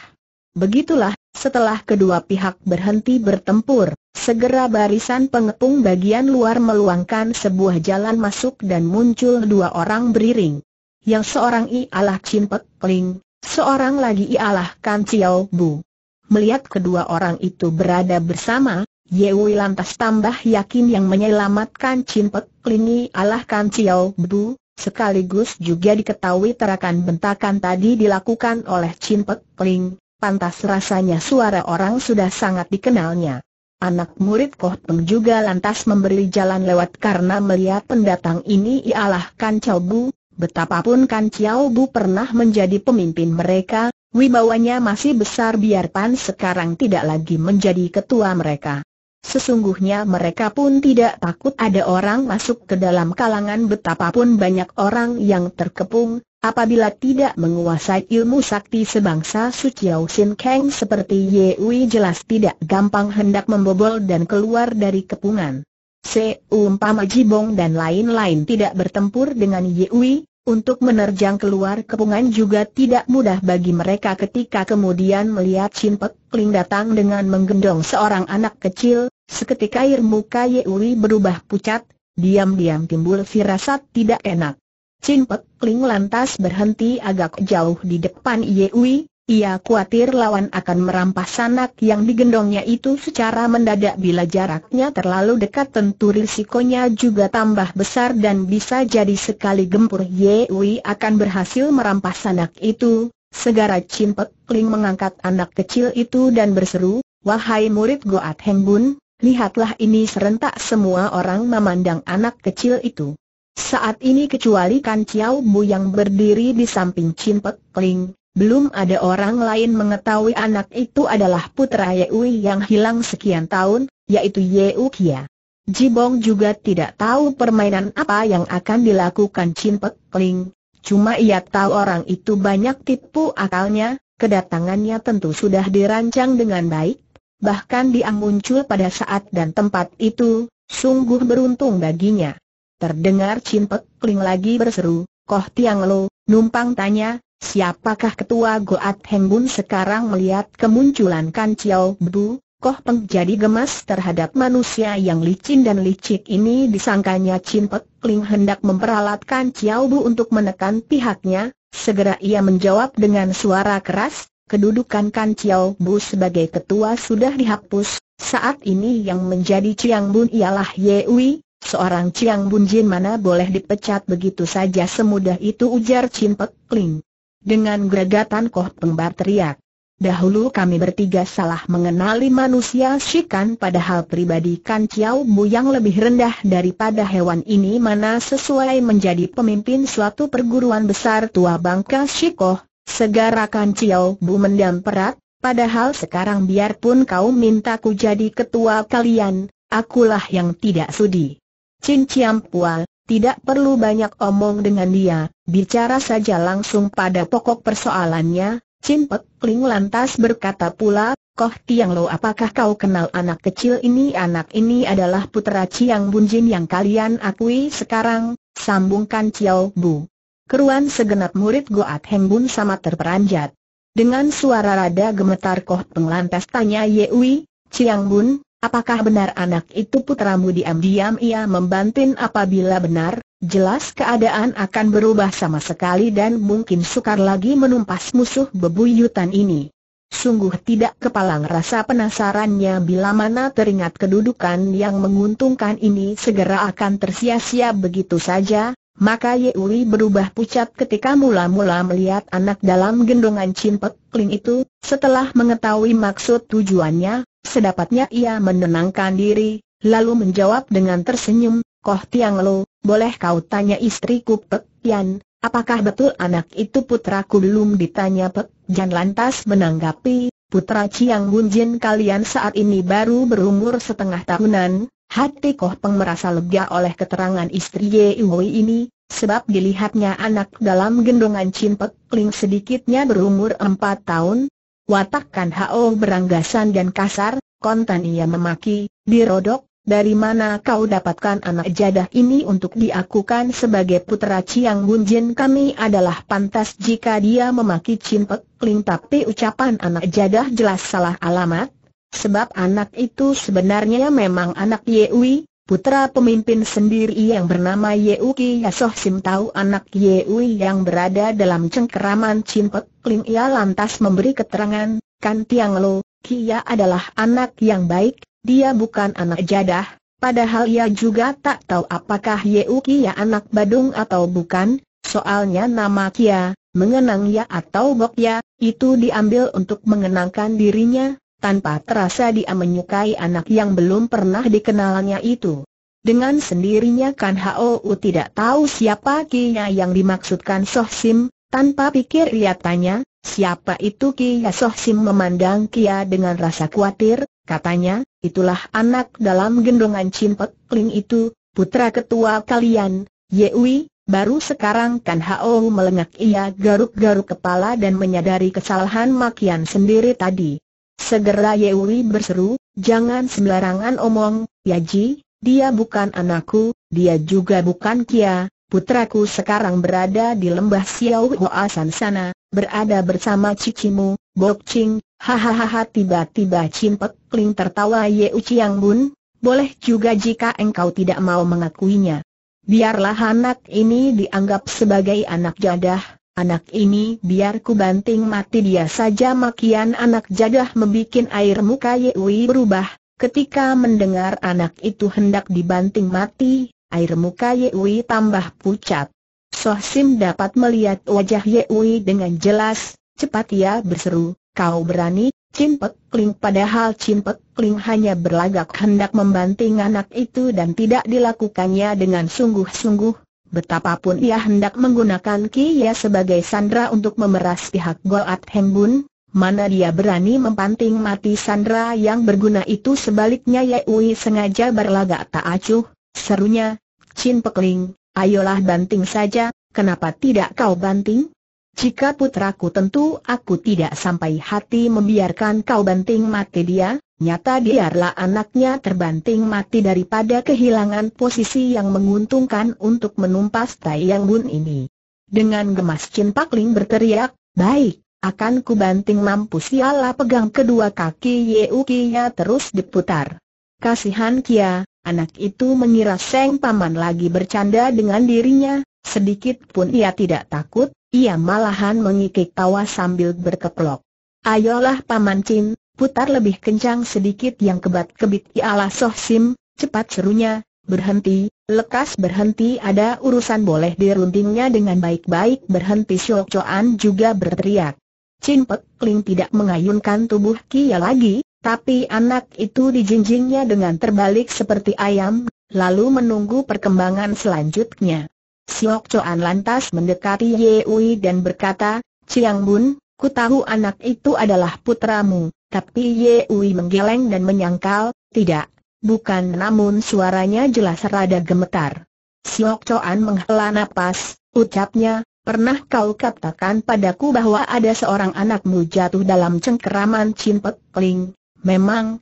Begitulah, setelah kedua pihak berhenti bertempur, Segera barisan pengepung bagian luar meluangkan sebuah jalan masuk dan muncul dua orang beriring yang seorang ialah Chin Pek Ling, seorang lagi ialah Kan Chiao Bu. Melihat kedua orang itu berada bersama, Wei lantas tambah yakin yang menyelamatkan Chin Pek Ling ialah Kan Chiao Bu, sekaligus juga diketahui terakan bentakan tadi dilakukan oleh Chin Pek Ling, pantas rasanya suara orang sudah sangat dikenalnya. Anak murid Koh Peng juga lantas memberi jalan lewat karena melihat pendatang ini ialah Kan Bu. Betapapun Kan Chiao Bu pernah menjadi pemimpin mereka, wibawanya masih besar biarpun sekarang tidak lagi menjadi ketua mereka. Sesungguhnya mereka pun tidak takut ada orang masuk ke dalam kalangan betapapun banyak orang yang terkepung, apabila tidak menguasai ilmu sakti sebangsa Chiao Sin Kang seperti Ye Wei jelas tidak gampang hendak membobol dan keluar dari kepungan. Seumpama Jibong dan lain-lain tidak bertempur dengan Ye Wei, untuk menerjang keluar kepungan juga tidak mudah bagi mereka ketika kemudian melihat Chin Pek Ling datang dengan menggendong seorang anak kecil, seketika air muka Uri berubah pucat, diam-diam timbul firasat tidak enak. Chin Pek Ling lantas berhenti agak jauh di depan Uri, ia khawatir lawan akan merampas anak yang digendongnya itu secara mendadak bila jaraknya terlalu dekat tentu risikonya juga tambah besar dan bisa jadi sekali gempur Yewi akan berhasil merampas anak itu. Segara Chin Pek Ling mengangkat anak kecil itu dan berseru, Wahai murid Goat Heng Bun, lihatlah ini serentak semua orang memandang anak kecil itu. Saat ini kecuali Kan Chiao Bu yang berdiri di samping Chin Pek Ling belum ada orang lain mengetahui anak itu adalah putra Yeui yang hilang sekian tahun, yaitu Yeu Kia. Jibong juga tidak tahu permainan apa yang akan dilakukan Chin Pek Kling. Cuma ia tahu orang itu banyak tipu akalnya, kedatangannya tentu sudah dirancang dengan baik. Bahkan dia muncul pada saat dan tempat itu, sungguh beruntung baginya. Terdengar Chin Pek Kling lagi berseru, Koh Tiang Lo, numpang tanya, Siapakah ketua Goat Hengbun sekarang melihat kemunculan Kan Chiao Bu, Koh Peng jadi gemas terhadap manusia yang licin dan licik ini disangkanya Chin Pek Ling hendak memperalatkan Kan Chiao Bu untuk menekan pihaknya, segera ia menjawab dengan suara keras, kedudukan Kan Chiao Bu sebagai ketua sudah dihapus, saat ini yang menjadi Chiang Bun ialah Ye Wei, Seorang Chiang Bunjin mana boleh dipecat begitu saja semudah itu ujar Chin Pek Ling. Dengan gregatan Koh Pengbar teriak. Dahulu kami bertiga salah mengenali manusia Shikan padahal pribadi Kan Chiao Mu yang lebih rendah daripada hewan ini mana sesuai menjadi pemimpin suatu perguruan besar tua bangka Shikoh, segara Kan Chiao Bu mendam perat, padahal sekarang biarpun kau minta ku jadi ketua kalian, akulah yang tidak sudi. Cin Chiam Pual, tidak perlu banyak omong dengan dia, bicara saja langsung pada pokok persoalannya, Chin Pek Ling lantas berkata pula, Koh Tiang Lo apakah kau kenal anak kecil ini? Anak ini adalah putera Chiang Bun Jin yang kalian akui sekarang, sambungkan Chiao Bu. Keruan segenap murid Goat Heng Bun sama terperanjat. Dengan suara rada gemetar Koh Peng lantas tanya Yewi, Chiang Bun, Apakah benar anak itu putramu diam-diam ia membantin apabila benar, jelas keadaan akan berubah sama sekali dan mungkin sukar lagi menumpas musuh bebuyutan ini. Sungguh tidak kepalang rasa penasarannya bila mana teringat kedudukan yang menguntungkan ini segera akan tersia-sia begitu saja, maka Yeuri berubah pucat ketika mula-mula melihat anak dalam gendongan Chin Pek Kling itu, setelah mengetahui maksud tujuannya, Sedapatnya ia menenangkan diri, lalu menjawab dengan tersenyum, Koh Tiang Lo, boleh kau tanya istriku Pek Yan, apakah betul anak itu putraku belum ditanya Pek Jan lantas menanggapi, putra Ciang Bunjin Jin kalian saat ini baru berumur setengah tahunan, hati Koh Peng merasa lega oleh keterangan istri Ye Iwoi ini, sebab dilihatnya anak dalam gendongan Chin Pek Ling sedikitnya berumur empat tahun, Watakkan, Hao beranggasan dan kasar, kontan ia memaki, dirodok, dari mana kau dapatkan anak jadah ini untuk diakukan sebagai putera Ciang Bun kami adalah pantas jika dia memaki Chin Pek Ling tapi ucapan anak jadah jelas salah alamat, sebab anak itu sebenarnya memang anak Yewi, Putra pemimpin sendiri yang bernama Yeuki Yasoh Sim tahu anak Yeui yang berada dalam cengkeraman Pek Kling ia lantas memberi keterangan, kan Tiang Lo, Kia adalah anak yang baik, dia bukan anak jadah, padahal ia juga tak tahu apakah Yeuki ya anak Badung atau bukan, soalnya nama Kia, mengenang ya atau Bok ya, itu diambil untuk mengenangkan dirinya, tanpa terasa dia menyukai anak yang belum pernah dikenalnya itu. Dengan sendirinya Kan Hou tidak tahu siapa Kia yang dimaksudkan Soh Sim, tanpa pikir ia tanya, siapa itu Kia Soh Sim memandang Kia dengan rasa khawatir, katanya, itulah anak dalam gendongan Pek Kling itu, putra ketua kalian, Ye Yewi, Baru sekarang Kan Hao melengak ia garuk-garuk kepala dan menyadari kesalahan makian sendiri tadi. Segera Yeuri berseru, jangan sembarangan omong, ya Ji, dia bukan anakku, dia juga bukan Kia, putraku sekarang berada di lembah Xiao Hoasan sana, berada bersama cicimu, Bok Ching, hahaha tiba-tiba Cimpek Kling tertawa Ye Chiang Bun, boleh juga jika engkau tidak mau mengakuinya. Biarlah anak ini dianggap sebagai anak jadah, Anak ini biar ku banting mati dia saja makian anak jadah membuat air muka Yewi berubah, ketika mendengar anak itu hendak dibanting mati, air muka Yewi tambah pucat. Soh Sim dapat melihat wajah Yewi dengan jelas, cepat ia berseru, kau berani, Cimpek Kling padahal Cimpek Kling hanya berlagak hendak membanting anak itu dan tidak dilakukannya dengan sungguh-sungguh, Betapapun ia hendak menggunakan Kiya sebagai sandra untuk memeras pihak Goat Hembun, mana dia berani mempanting mati sandra yang berguna itu sebaliknya Ui sengaja berlagak tak acuh, serunya, Chin Pekling, ayolah banting saja, kenapa tidak kau banting? Jika putraku tentu aku tidak sampai hati membiarkan kau banting mati dia, Nyata biarlah anaknya terbanting mati daripada kehilangan posisi yang menguntungkan untuk menumpas Tai Yang Bun ini. Dengan gemas Chin Pak Ling berteriak, baik, akan kubanting mampus Yala pegang kedua kaki Yeukinya terus diputar. Kasihan Kia, anak itu mengira Seng Paman lagi bercanda dengan dirinya, sedikit pun ia tidak takut, ia malahan mengikik tawa sambil berkeplok. Ayolah Paman Chin, putar lebih kencang sedikit yang kebat-kebit ialah Soh Sim, cepat serunya, berhenti, lekas berhenti ada urusan boleh diruntingnya dengan baik-baik berhenti Syok Choan juga berteriak. Chin Pek Ling tidak mengayunkan tubuh Kia ya lagi, tapi anak itu dijinjingnya dengan terbalik seperti ayam, lalu menunggu perkembangan selanjutnya. Siok Choan lantas mendekati Ye Ui dan berkata, Chiang Bun, ku tahu anak itu adalah putramu. Tapi Ui menggeleng dan menyangkal, tidak, bukan namun suaranya jelas rada gemetar. Siok Choan menghela napas, ucapnya, pernah kau katakan padaku bahwa ada seorang anakmu jatuh dalam cengkeraman Chin Pek Ling. Memang,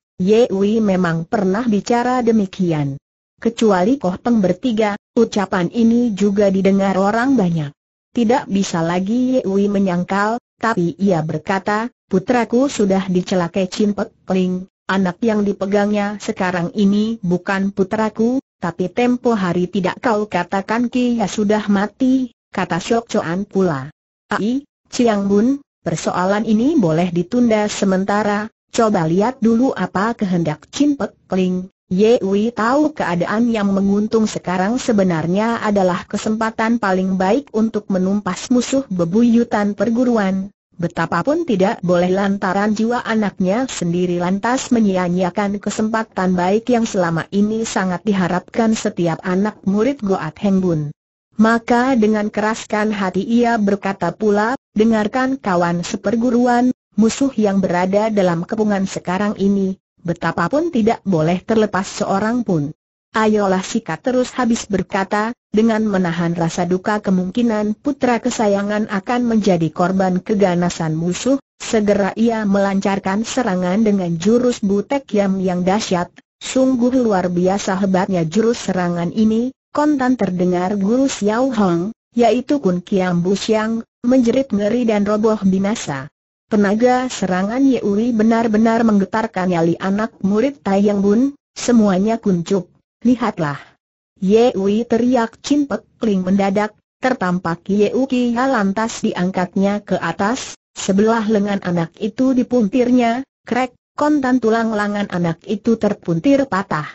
Ui memang pernah bicara demikian. Kecuali Koh Peng bertiga, ucapan ini juga didengar orang banyak. Tidak bisa lagi Ui menyangkal, tapi ia berkata, Putraku sudah dicelakai Cimpek keling, anak yang dipegangnya sekarang ini bukan putraku, tapi tempo hari tidak kau katakan Kia ya sudah mati, kata Syok pula. Ai, Ciang Bun, persoalan ini boleh ditunda sementara, coba lihat dulu apa kehendak Cimpek Ye Wei tahu keadaan yang menguntung sekarang sebenarnya adalah kesempatan paling baik untuk menumpas musuh bebuyutan perguruan, Betapapun tidak boleh lantaran jiwa anaknya sendiri lantas menyia-nyiakan kesempatan baik yang selama ini sangat diharapkan setiap anak murid Goat Heng Bun. Maka dengan keraskan hati ia berkata pula, dengarkan kawan seperguruan, musuh yang berada dalam kepungan sekarang ini, betapapun tidak boleh terlepas seorang pun. Ayolah sikat terus habis berkata, dengan menahan rasa duka kemungkinan putra kesayangan akan menjadi korban keganasan musuh, segera ia melancarkan serangan dengan jurus butek yam yang dahsyat. Sungguh luar biasa hebatnya jurus serangan ini, kontan terdengar guru Xiao Hong, yaitu Kun Kiam Bu Xiang, menjerit ngeri dan roboh binasa. Penaga serangan Yeuri benar-benar menggetarkan nyali anak murid Tai Yang Bun, semuanya kuncup lihatlah. Yewi teriak cimpek kling mendadak, tertampak Ya lantas diangkatnya ke atas, sebelah lengan anak itu dipuntirnya, krek, kontan tulang lengan anak itu terpuntir patah.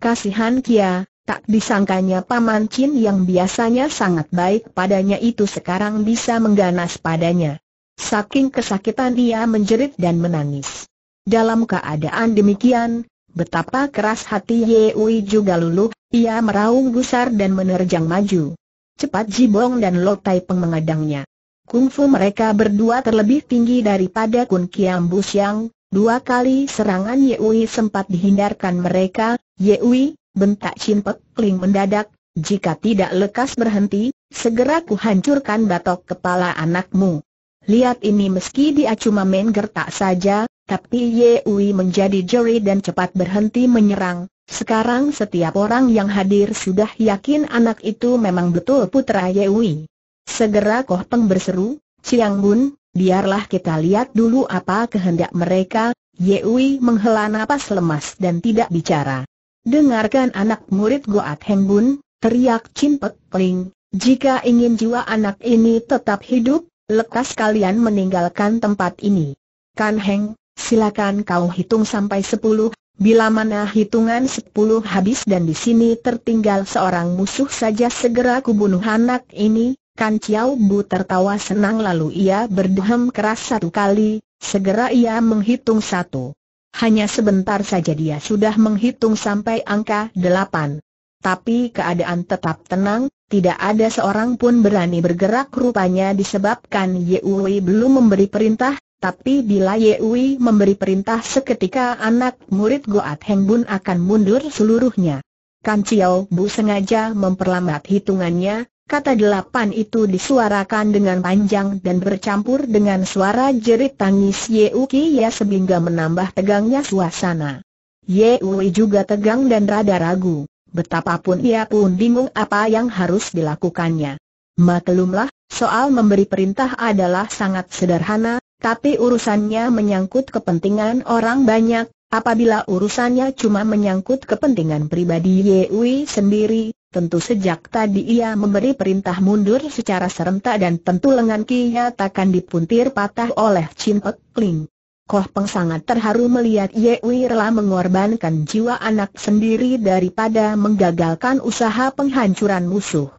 Kasihan Kia, tak disangkanya Paman Chin yang biasanya sangat baik padanya itu sekarang bisa mengganas padanya. Saking kesakitan dia menjerit dan menangis. Dalam keadaan demikian, Betapa keras hati Ye Wei juga luluh, ia meraung gusar dan menerjang maju. Cepat Jibong dan Lo Tai Peng mengadangnya. Kungfu mereka berdua terlebih tinggi daripada Kun Kiam Bu Siang, dua kali serangan Ye Wei sempat dihindarkan mereka, Ye Wei, bentak Chin Pek Ling mendadak, jika tidak lekas berhenti, segera kuhancurkan batok kepala anakmu. Lihat ini meski dia cuma main gertak saja, tapi Yewi menjadi jeri dan cepat berhenti menyerang. Sekarang setiap orang yang hadir sudah yakin anak itu memang betul putra Yewi. Segera Koh Peng berseru, Chiang Bun, biarlah kita lihat dulu apa kehendak mereka. Yewi menghela nafas lemas dan tidak bicara. Dengarkan anak murid Goat Heng Bun, teriak Chin Pek Ling, jika ingin jiwa anak ini tetap hidup, lekas kalian meninggalkan tempat ini. Kan Heng, silakan kau hitung sampai sepuluh, bila mana hitungan sepuluh habis dan di sini tertinggal seorang musuh saja segera kubunuh anak ini, Kan Chiao Bu tertawa senang lalu ia berdehem keras satu kali, segera ia menghitung satu. Hanya sebentar saja dia sudah menghitung sampai angka delapan. Tapi keadaan tetap tenang, tidak ada seorang pun berani bergerak rupanya disebabkan Yui belum memberi perintah, tapi bila Yewi memberi perintah seketika anak murid Goat Heng Bun akan mundur seluruhnya. Kan Chiao Bu sengaja memperlambat hitungannya, kata delapan itu disuarakan dengan panjang dan bercampur dengan suara jerit tangis Yeuki ya sehingga menambah tegangnya suasana. Yewi juga tegang dan rada ragu, betapapun ia pun bingung apa yang harus dilakukannya. Maklumlah, soal memberi perintah adalah sangat sederhana, tapi urusannya menyangkut kepentingan orang banyak, apabila urusannya cuma menyangkut kepentingan pribadi Yewi sendiri, tentu sejak tadi ia memberi perintah mundur secara serentak dan tentu lengan kia takkan dipuntir patah oleh Chin Ek Ling. Koh Peng sangat terharu melihat Ye Wei rela mengorbankan jiwa anak sendiri daripada menggagalkan usaha penghancuran musuh.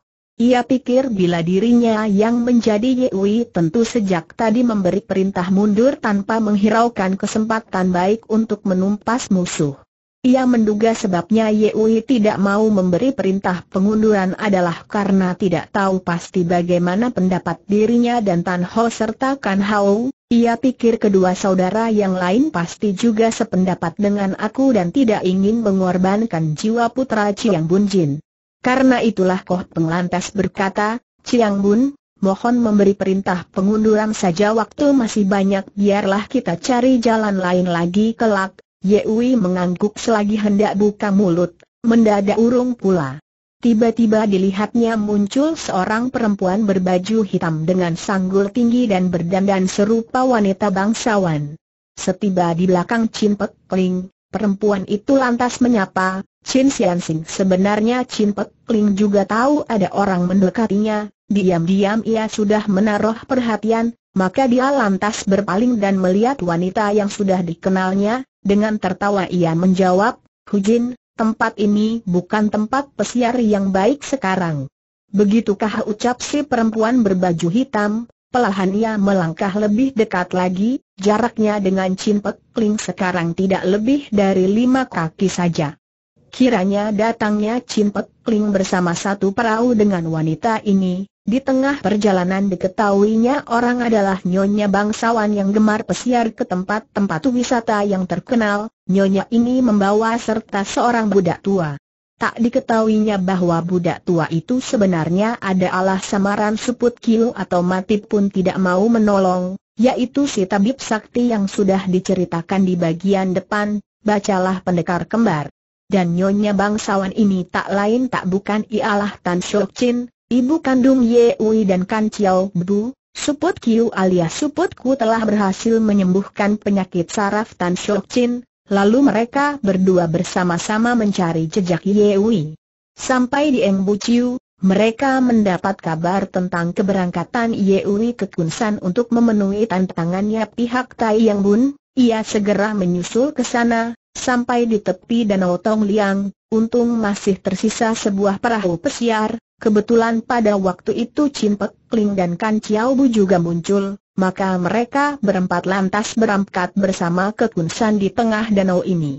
Ia pikir bila dirinya yang menjadi Yewi tentu sejak tadi memberi perintah mundur tanpa menghiraukan kesempatan baik untuk menumpas musuh. Ia menduga sebabnya Yewi tidak mau memberi perintah pengunduran adalah karena tidak tahu pasti bagaimana pendapat dirinya dan Tan Ho serta Kan Hao. Ia pikir kedua saudara yang lain pasti juga sependapat dengan aku dan tidak ingin mengorbankan jiwa putra Chiang Bun Jin. Karena itulah Koh Peng lantas berkata, Ciang Bun, mohon memberi perintah pengunduran saja waktu masih banyak biarlah kita cari jalan lain lagi kelak. Yewi mengangguk selagi hendak buka mulut, mendadak urung pula. Tiba-tiba dilihatnya muncul seorang perempuan berbaju hitam dengan sanggul tinggi dan berdandan serupa wanita bangsawan. Setiba di belakang Chin Pek Ling, perempuan itu lantas menyapa, Chin Sian sebenarnya Chin Pek Ling juga tahu ada orang mendekatinya, diam-diam ia sudah menaruh perhatian, maka dia lantas berpaling dan melihat wanita yang sudah dikenalnya, dengan tertawa ia menjawab, Hu Jin, tempat ini bukan tempat pesiar yang baik sekarang. Begitukah ucap si perempuan berbaju hitam, Pelahan ia melangkah lebih dekat lagi, jaraknya dengan Chin Pek Ling sekarang tidak lebih dari lima kaki saja. Kiranya datangnya Chin Pek Ling bersama satu perahu dengan wanita ini, di tengah perjalanan diketahuinya orang adalah nyonya bangsawan yang gemar pesiar ke tempat-tempat wisata yang terkenal, nyonya ini membawa serta seorang budak tua. Tak diketahuinya bahwa budak tua itu sebenarnya ada Allah samaran suput kilo atau mati pun tidak mau menolong, yaitu si tabib sakti yang sudah diceritakan di bagian depan, bacalah pendekar kembar dan nyonya bangsawan ini tak lain tak bukan ialah Tan Shok Chin, ibu kandung Ye Ui dan Kan Chiao Bu, Suput Kiu alias Suput Ku telah berhasil menyembuhkan penyakit saraf Tan Shok Chin, lalu mereka berdua bersama-sama mencari jejak Ye Ui. Sampai di Eng Bu Chiu, mereka mendapat kabar tentang keberangkatan Ye Ui ke Kunsan untuk memenuhi tantangannya pihak Tai Yang Bun, ia segera menyusul ke sana, Sampai di tepi danau Tongliang, untung masih tersisa sebuah perahu pesiar, kebetulan pada waktu itu Chin Pek Ling dan Kan Chiao Bu juga muncul, maka mereka berempat lantas berangkat bersama ke Kunsan di tengah danau ini.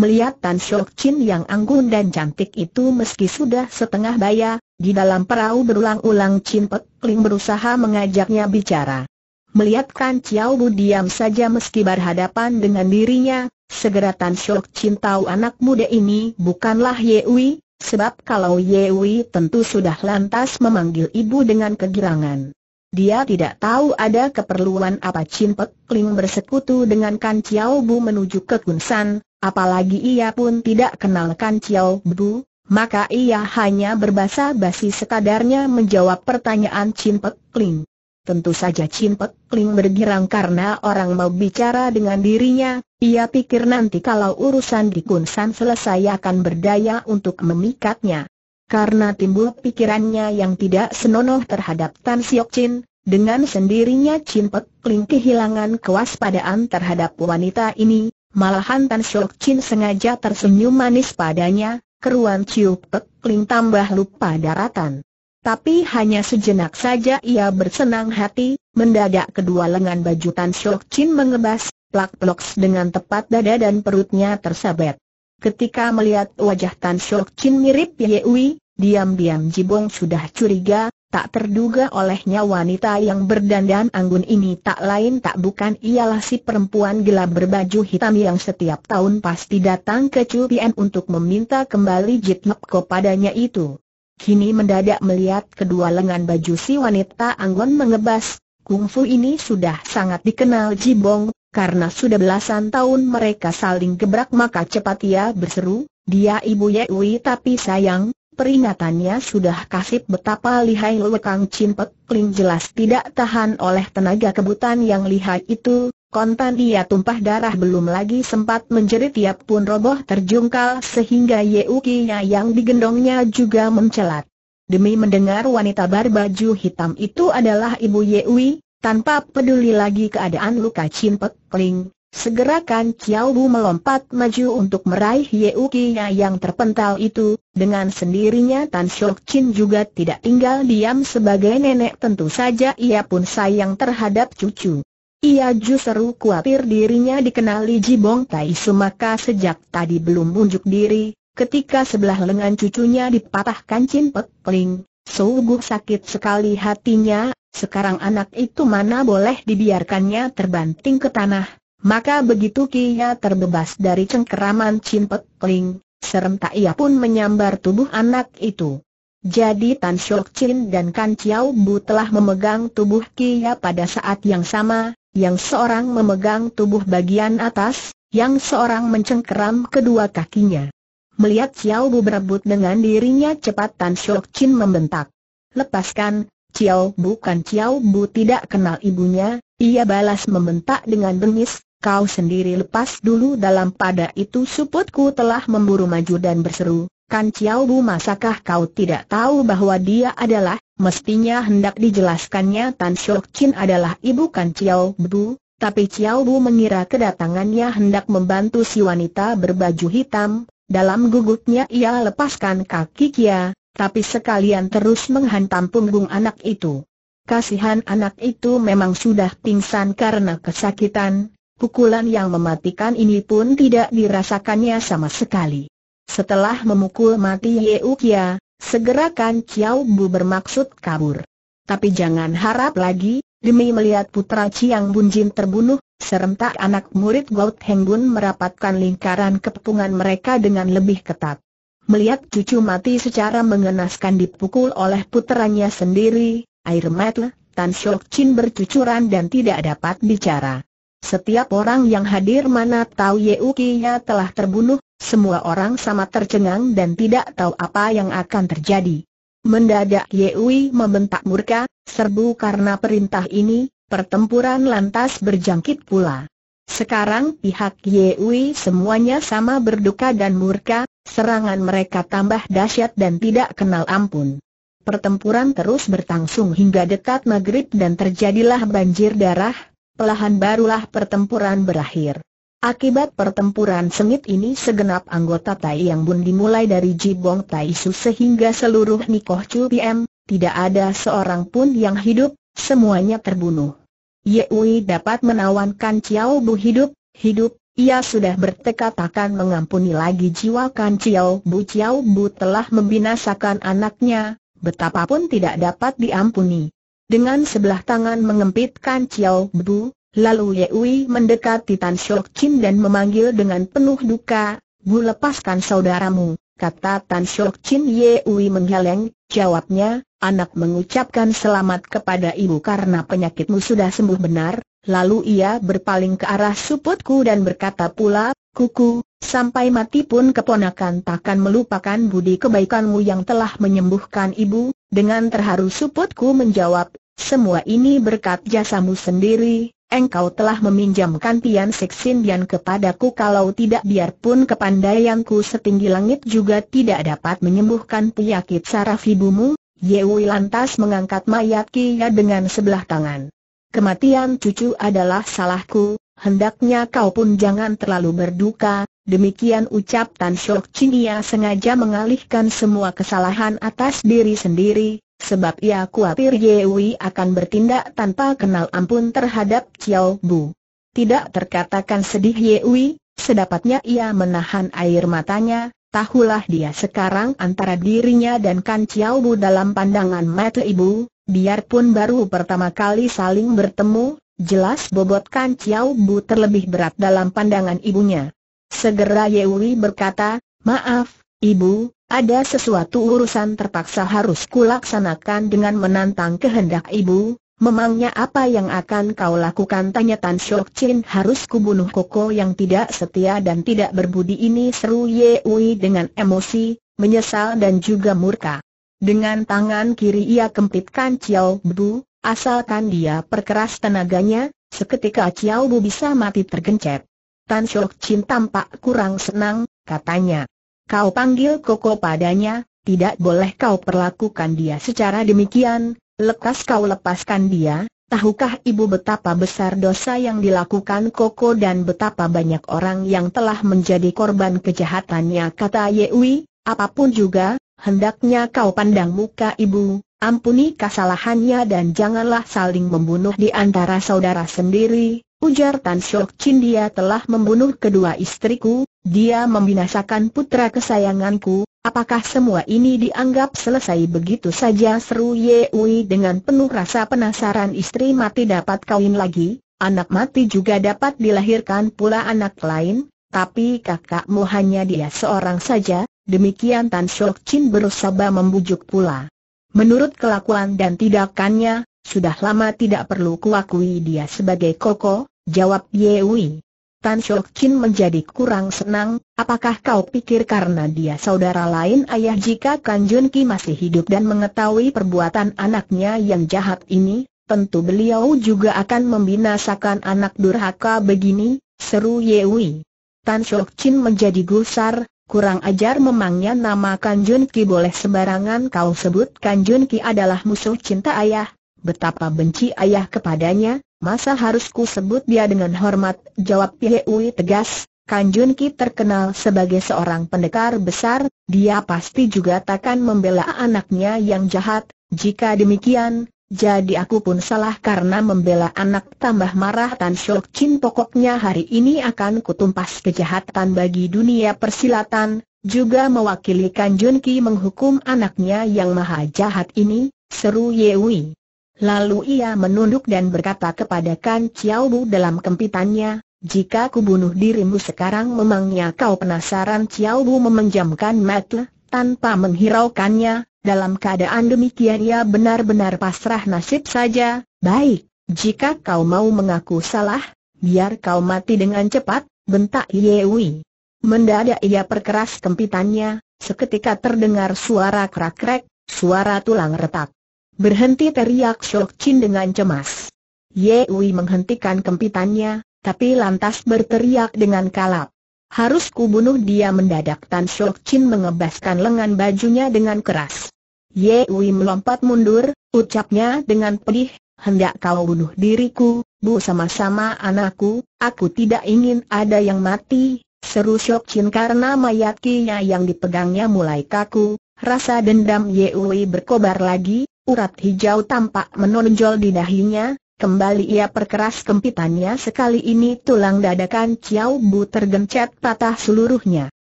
Melihat Tan Shok Chin yang anggun dan cantik itu meski sudah setengah baya, di dalam perahu berulang-ulang Chin Pek Ling berusaha mengajaknya bicara. Melihat Kan Chiao Bu diam saja meski berhadapan dengan dirinya, Segera Tan Shok cintau anak muda ini bukanlah Ye Wei, sebab kalau Ye Wei tentu sudah lantas memanggil ibu dengan kegirangan. Dia tidak tahu ada keperluan apa Chin Pek Ling bersekutu dengan Kan Chiao Bu menuju ke Kunsan, apalagi ia pun tidak kenal Kan Chiao Bu, maka ia hanya berbahasa basi sekadarnya menjawab pertanyaan Chin Pek Ling. Tentu saja Cimpek Ling bergirang karena orang mau bicara dengan dirinya, ia pikir nanti kalau urusan di Kunsan selesai akan berdaya untuk memikatnya. Karena timbul pikirannya yang tidak senonoh terhadap Tan Siok Chin, dengan sendirinya Cimpek Ling kehilangan kewaspadaan terhadap wanita ini, malahan Tan Siok Chin sengaja tersenyum manis padanya, keruan Pek Ling tambah lupa daratan. Tapi hanya sejenak saja ia bersenang hati, mendadak kedua lengan baju Tan Shok Chin mengebas, plak-ploks dengan tepat dada dan perutnya tersabet. Ketika melihat wajah Tan Shok Chin mirip Yewi, diam-diam Jibong sudah curiga, tak terduga olehnya wanita yang berdandan anggun ini tak lain tak bukan ialah si perempuan gelap berbaju hitam yang setiap tahun pasti datang ke Cupian untuk meminta kembali Jit Yap padanya itu kini mendadak melihat kedua lengan baju si wanita Anggon mengebas, kungfu ini sudah sangat dikenal Jibong, karena sudah belasan tahun mereka saling gebrak maka cepat ia berseru, dia ibu Yewi tapi sayang, peringatannya sudah kasih betapa lihai Lekang Chin Kling jelas tidak tahan oleh tenaga kebutan yang lihai itu, Kontan ia tumpah darah belum lagi sempat menjerit ia pun roboh terjungkal sehingga Yeukinya yang digendongnya juga mencelat. Demi mendengar wanita berbaju hitam itu adalah ibu Yeui, tanpa peduli lagi keadaan luka cimpek kling, segera kan Chiao Bu melompat maju untuk meraih Yeukinya yang terpental itu, dengan sendirinya Tan Shok Chin juga tidak tinggal diam sebagai nenek tentu saja ia pun sayang terhadap cucu. Ia justru khawatir dirinya dikenali Jibong Tai maka sejak tadi belum unjuk diri, ketika sebelah lengan cucunya dipatahkan Chin Pek Ling, sungguh sakit sekali hatinya, sekarang anak itu mana boleh dibiarkannya terbanting ke tanah, maka begitu Kia terbebas dari cengkeraman Chin Pek Ling, serentak ia pun menyambar tubuh anak itu. Jadi Tan Shok Chin dan Kan Chiao Bu telah memegang tubuh Kia pada saat yang sama, yang seorang memegang tubuh bagian atas, yang seorang mencengkeram kedua kakinya. Melihat Xiao Bu berebut dengan dirinya cepat Tan Shok Chin membentak. Lepaskan, Xiao Bu kan Xiao Bu tidak kenal ibunya, ia balas membentak dengan bengis, kau sendiri lepas dulu dalam pada itu suputku telah memburu maju dan berseru, Kan Chiao Bu masakah kau tidak tahu bahwa dia adalah, mestinya hendak dijelaskannya Tan Shok Chin adalah ibu Kan Chiao Bu, tapi Chiao Bu mengira kedatangannya hendak membantu si wanita berbaju hitam, dalam gugupnya ia lepaskan kaki Kia, tapi sekalian terus menghantam punggung anak itu. Kasihan anak itu memang sudah pingsan karena kesakitan, pukulan yang mematikan ini pun tidak dirasakannya sama sekali. Setelah memukul mati Yeukia, Ukiya, segera Kan Chiao Bu bermaksud kabur. Tapi jangan harap lagi, demi melihat putra Chiang Bun Jin terbunuh, serentak anak murid Gout Heng Bun merapatkan lingkaran kepungan mereka dengan lebih ketat. Melihat cucu mati secara mengenaskan dipukul oleh puteranya sendiri, air mata Tan Shok Chin bercucuran dan tidak dapat bicara. Setiap orang yang hadir mana tahu Yeukia telah terbunuh, semua orang sama tercengang dan tidak tahu apa yang akan terjadi. Mendadak Yewi membentak murka, serbu karena perintah ini, pertempuran lantas berjangkit pula. Sekarang pihak Yewi semuanya sama berduka dan murka, serangan mereka tambah dahsyat dan tidak kenal ampun. Pertempuran terus bertangsung hingga dekat maghrib dan terjadilah banjir darah, pelahan barulah pertempuran berakhir. Akibat pertempuran sengit ini segenap anggota Tai Yang Bun dimulai dari Ji Bong Tai Su sehingga seluruh Nikoh Chu PM, tidak ada seorang pun yang hidup, semuanya terbunuh. Ye Wei dapat menawankan Ciao Bu hidup, hidup, ia sudah bertekad akan mengampuni lagi jiwa Kan Ciao Bu Ciao Bu telah membinasakan anaknya, betapapun tidak dapat diampuni. Dengan sebelah tangan mengempitkan Ciao Bu, Lalu Yewi mendekati Tan Shok Chin dan memanggil dengan penuh duka, Bu lepaskan saudaramu, kata Tan Shok Chin Yewi menggeleng, jawabnya, anak mengucapkan selamat kepada ibu karena penyakitmu sudah sembuh benar, lalu ia berpaling ke arah suputku dan berkata pula, kuku, sampai mati pun keponakan takkan melupakan budi kebaikanmu yang telah menyembuhkan ibu, dengan terharu suputku menjawab, semua ini berkat jasamu sendiri, Engkau telah meminjamkan Tian Sexindian kepadaku kalau tidak biarpun kepandaianku setinggi langit juga tidak dapat menyembuhkan penyakit saraf ibumu, Yewi lantas mengangkat mayat Kia dengan sebelah tangan. Kematian cucu adalah salahku, hendaknya kau pun jangan terlalu berduka, demikian ucap Tan Shok Chinia sengaja mengalihkan semua kesalahan atas diri sendiri, sebab ia khawatir Yewi akan bertindak tanpa kenal ampun terhadap Chiao Bu. Tidak terkatakan sedih Yewi, sedapatnya ia menahan air matanya, tahulah dia sekarang antara dirinya dan Kan Chiao Bu dalam pandangan mata ibu, biarpun baru pertama kali saling bertemu, jelas bobot Kan Chiao Bu terlebih berat dalam pandangan ibunya. Segera Yewi berkata, maaf, ibu, ada sesuatu urusan terpaksa harus kulaksanakan dengan menantang kehendak ibu, Memangnya apa yang akan kau lakukan? Tanya Tan Shok Chin harus kubunuh Koko yang tidak setia dan tidak berbudi ini seru Ye Ui dengan emosi, menyesal dan juga murka. Dengan tangan kiri ia kempitkan Ciao Bu, asalkan dia perkeras tenaganya, seketika Ciao Bu bisa mati tergencet. Tan Shok Chin tampak kurang senang, katanya, Kau panggil Koko padanya, tidak boleh kau perlakukan dia secara demikian, lekas kau lepaskan dia, tahukah ibu betapa besar dosa yang dilakukan Koko dan betapa banyak orang yang telah menjadi korban kejahatannya kata Yewi, apapun juga, hendaknya kau pandang muka ibu, ampuni kesalahannya dan janganlah saling membunuh di antara saudara sendiri, Ujar Tan Shok Chin dia telah membunuh kedua istriku, dia membinasakan putra kesayanganku, apakah semua ini dianggap selesai begitu saja seru Ye Ui dengan penuh rasa penasaran istri mati dapat kawin lagi, anak mati juga dapat dilahirkan pula anak lain, tapi kakakmu hanya dia seorang saja, demikian Tan Shok Chin berusaha membujuk pula. Menurut kelakuan dan tindakannya, sudah lama tidak perlu kuakui dia sebagai koko, Jawab Yewi. Tan Shok Chin menjadi kurang senang, apakah kau pikir karena dia saudara lain ayah jika Kan Jun Ki masih hidup dan mengetahui perbuatan anaknya yang jahat ini, tentu beliau juga akan membinasakan anak durhaka begini, seru Yewi. Tan Shok Chin menjadi gusar, kurang ajar memangnya nama Kan Jun Ki boleh sembarangan kau sebut Kan Jun Ki adalah musuh cinta ayah, betapa benci ayah kepadanya, Masa harus ku sebut dia dengan hormat, jawab Piheui tegas, Kan Jun Ki terkenal sebagai seorang pendekar besar, dia pasti juga takkan membela anaknya yang jahat, jika demikian, jadi aku pun salah karena membela anak tambah marah Tan Shok Chin pokoknya hari ini akan kutumpas kejahatan bagi dunia persilatan, juga mewakili Kan Jun Ki menghukum anaknya yang maha jahat ini, seru Ye Yewi. Lalu ia menunduk dan berkata kepada Kan Chiao Bu dalam kempitannya, jika ku bunuh dirimu sekarang memangnya kau penasaran Chiao Bu memenjamkan mata, tanpa menghiraukannya, dalam keadaan demikian ia benar-benar pasrah nasib saja, baik, jika kau mau mengaku salah, biar kau mati dengan cepat, bentak Yewi. Mendadak ia perkeras kempitannya, seketika terdengar suara krak-krek, suara tulang retak. Berhenti teriak Shok Chin dengan cemas. Ye Wei menghentikan kempitannya, tapi lantas berteriak dengan kalap. Harus bunuh dia mendadak Tan Shok Chin mengebaskan lengan bajunya dengan keras. Ye Wei melompat mundur, ucapnya dengan pedih, hendak kau bunuh diriku, bu sama-sama anakku, aku tidak ingin ada yang mati, seru Shok Chin karena mayatnya yang dipegangnya mulai kaku, rasa dendam Ye Wei berkobar lagi, urat hijau tampak menonjol di dahinya, Kembali ia perkeras kempitannya sekali ini tulang dadakan Chiao Bu tergencet patah seluruhnya.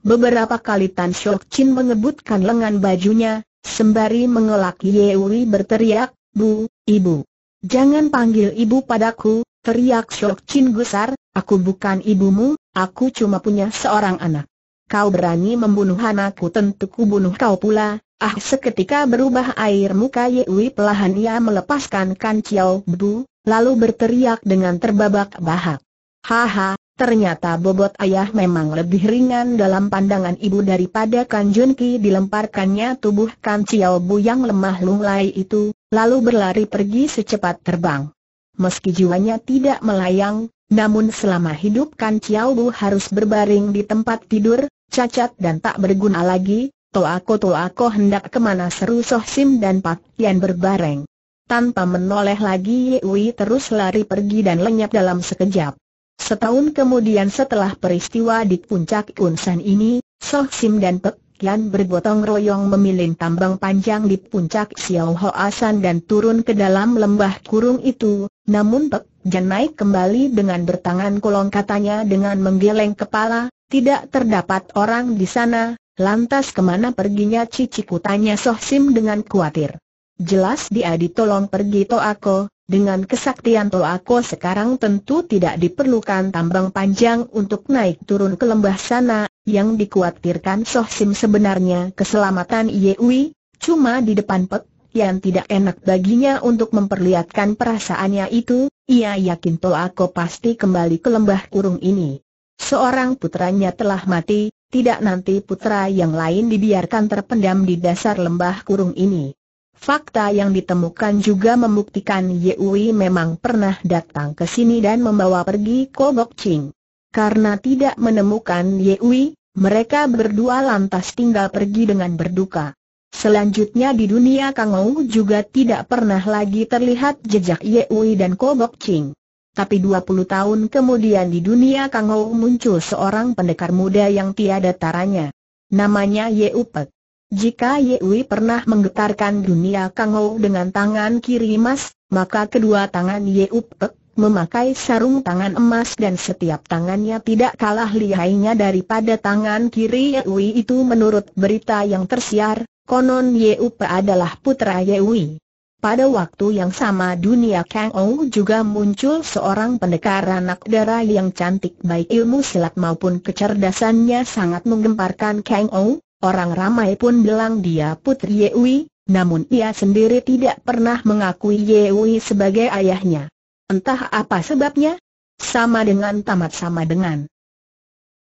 Beberapa kali Tan Shok Chin mengebutkan lengan bajunya, sembari mengelak Ye Uri berteriak, Bu, Ibu. Jangan panggil ibu padaku, teriak Shok Chin gusar, aku bukan ibumu, aku cuma punya seorang anak. Kau berani membunuh anakku tentu kubunuh kau pula, Ah seketika berubah air muka Yewi pelahan ia melepaskan Kan Chiao Bu, lalu berteriak dengan terbabak-bahak. Haha, ternyata bobot ayah memang lebih ringan dalam pandangan ibu daripada Kan Jun Ki dilemparkannya tubuh Kan Chiao Bu yang lemah lunglai itu, lalu berlari pergi secepat terbang. Meski jiwanya tidak melayang, namun selama hidup Kan Chiao Bu harus berbaring di tempat tidur, cacat dan tak berguna lagi, Toako Toako hendak kemana seru Soh Sim dan Pak Tian berbareng. Tanpa menoleh lagi Yewi terus lari pergi dan lenyap dalam sekejap. Setahun kemudian setelah peristiwa di puncak Kunsan ini, Soh Sim dan Pek Yan bergotong royong memilin tambang panjang di puncak Xiao Hoasan dan turun ke dalam lembah kurung itu, namun Pek Tian naik kembali dengan bertangan kolong katanya dengan menggeleng kepala, tidak terdapat orang di sana, Lantas kemana perginya ciciku tanya Soh Sim dengan khawatir. Jelas dia ditolong pergi Toako, dengan kesaktian Toako sekarang tentu tidak diperlukan tambang panjang untuk naik turun ke lembah sana, yang dikhawatirkan Soh Sim sebenarnya keselamatan Yewi, cuma di depan Pek yang tidak enak baginya untuk memperlihatkan perasaannya itu, ia yakin Toako pasti kembali ke lembah kurung ini. Seorang putranya telah mati, tidak nanti putra yang lain dibiarkan terpendam di dasar lembah kurung ini. Fakta yang ditemukan juga membuktikan Yui memang pernah datang ke sini dan membawa pergi Kobok Ching. Karena tidak menemukan Yui, mereka berdua lantas tinggal pergi dengan berduka. Selanjutnya di dunia Kangou juga tidak pernah lagi terlihat jejak Yui dan Kobok Ching. Tapi 20 tahun kemudian di dunia Kang Ho muncul seorang pendekar muda yang tiada taranya. Namanya Ye Upek. Jika Ye Ui pernah menggetarkan dunia Kang Ho dengan tangan kiri emas, maka kedua tangan Ye Upek memakai sarung tangan emas dan setiap tangannya tidak kalah lihainya daripada tangan kiri Ye Ui itu menurut berita yang tersiar, konon Ye Upek adalah putra Ye Ui. Pada waktu yang sama dunia Kang Ou juga muncul seorang pendekar anak darah yang cantik baik ilmu silat maupun kecerdasannya sangat menggemparkan Kang Ou, orang ramai pun bilang dia putri Ye Yewi, namun ia sendiri tidak pernah mengakui Ye Yewi sebagai ayahnya. Entah apa sebabnya, sama dengan tamat sama dengan.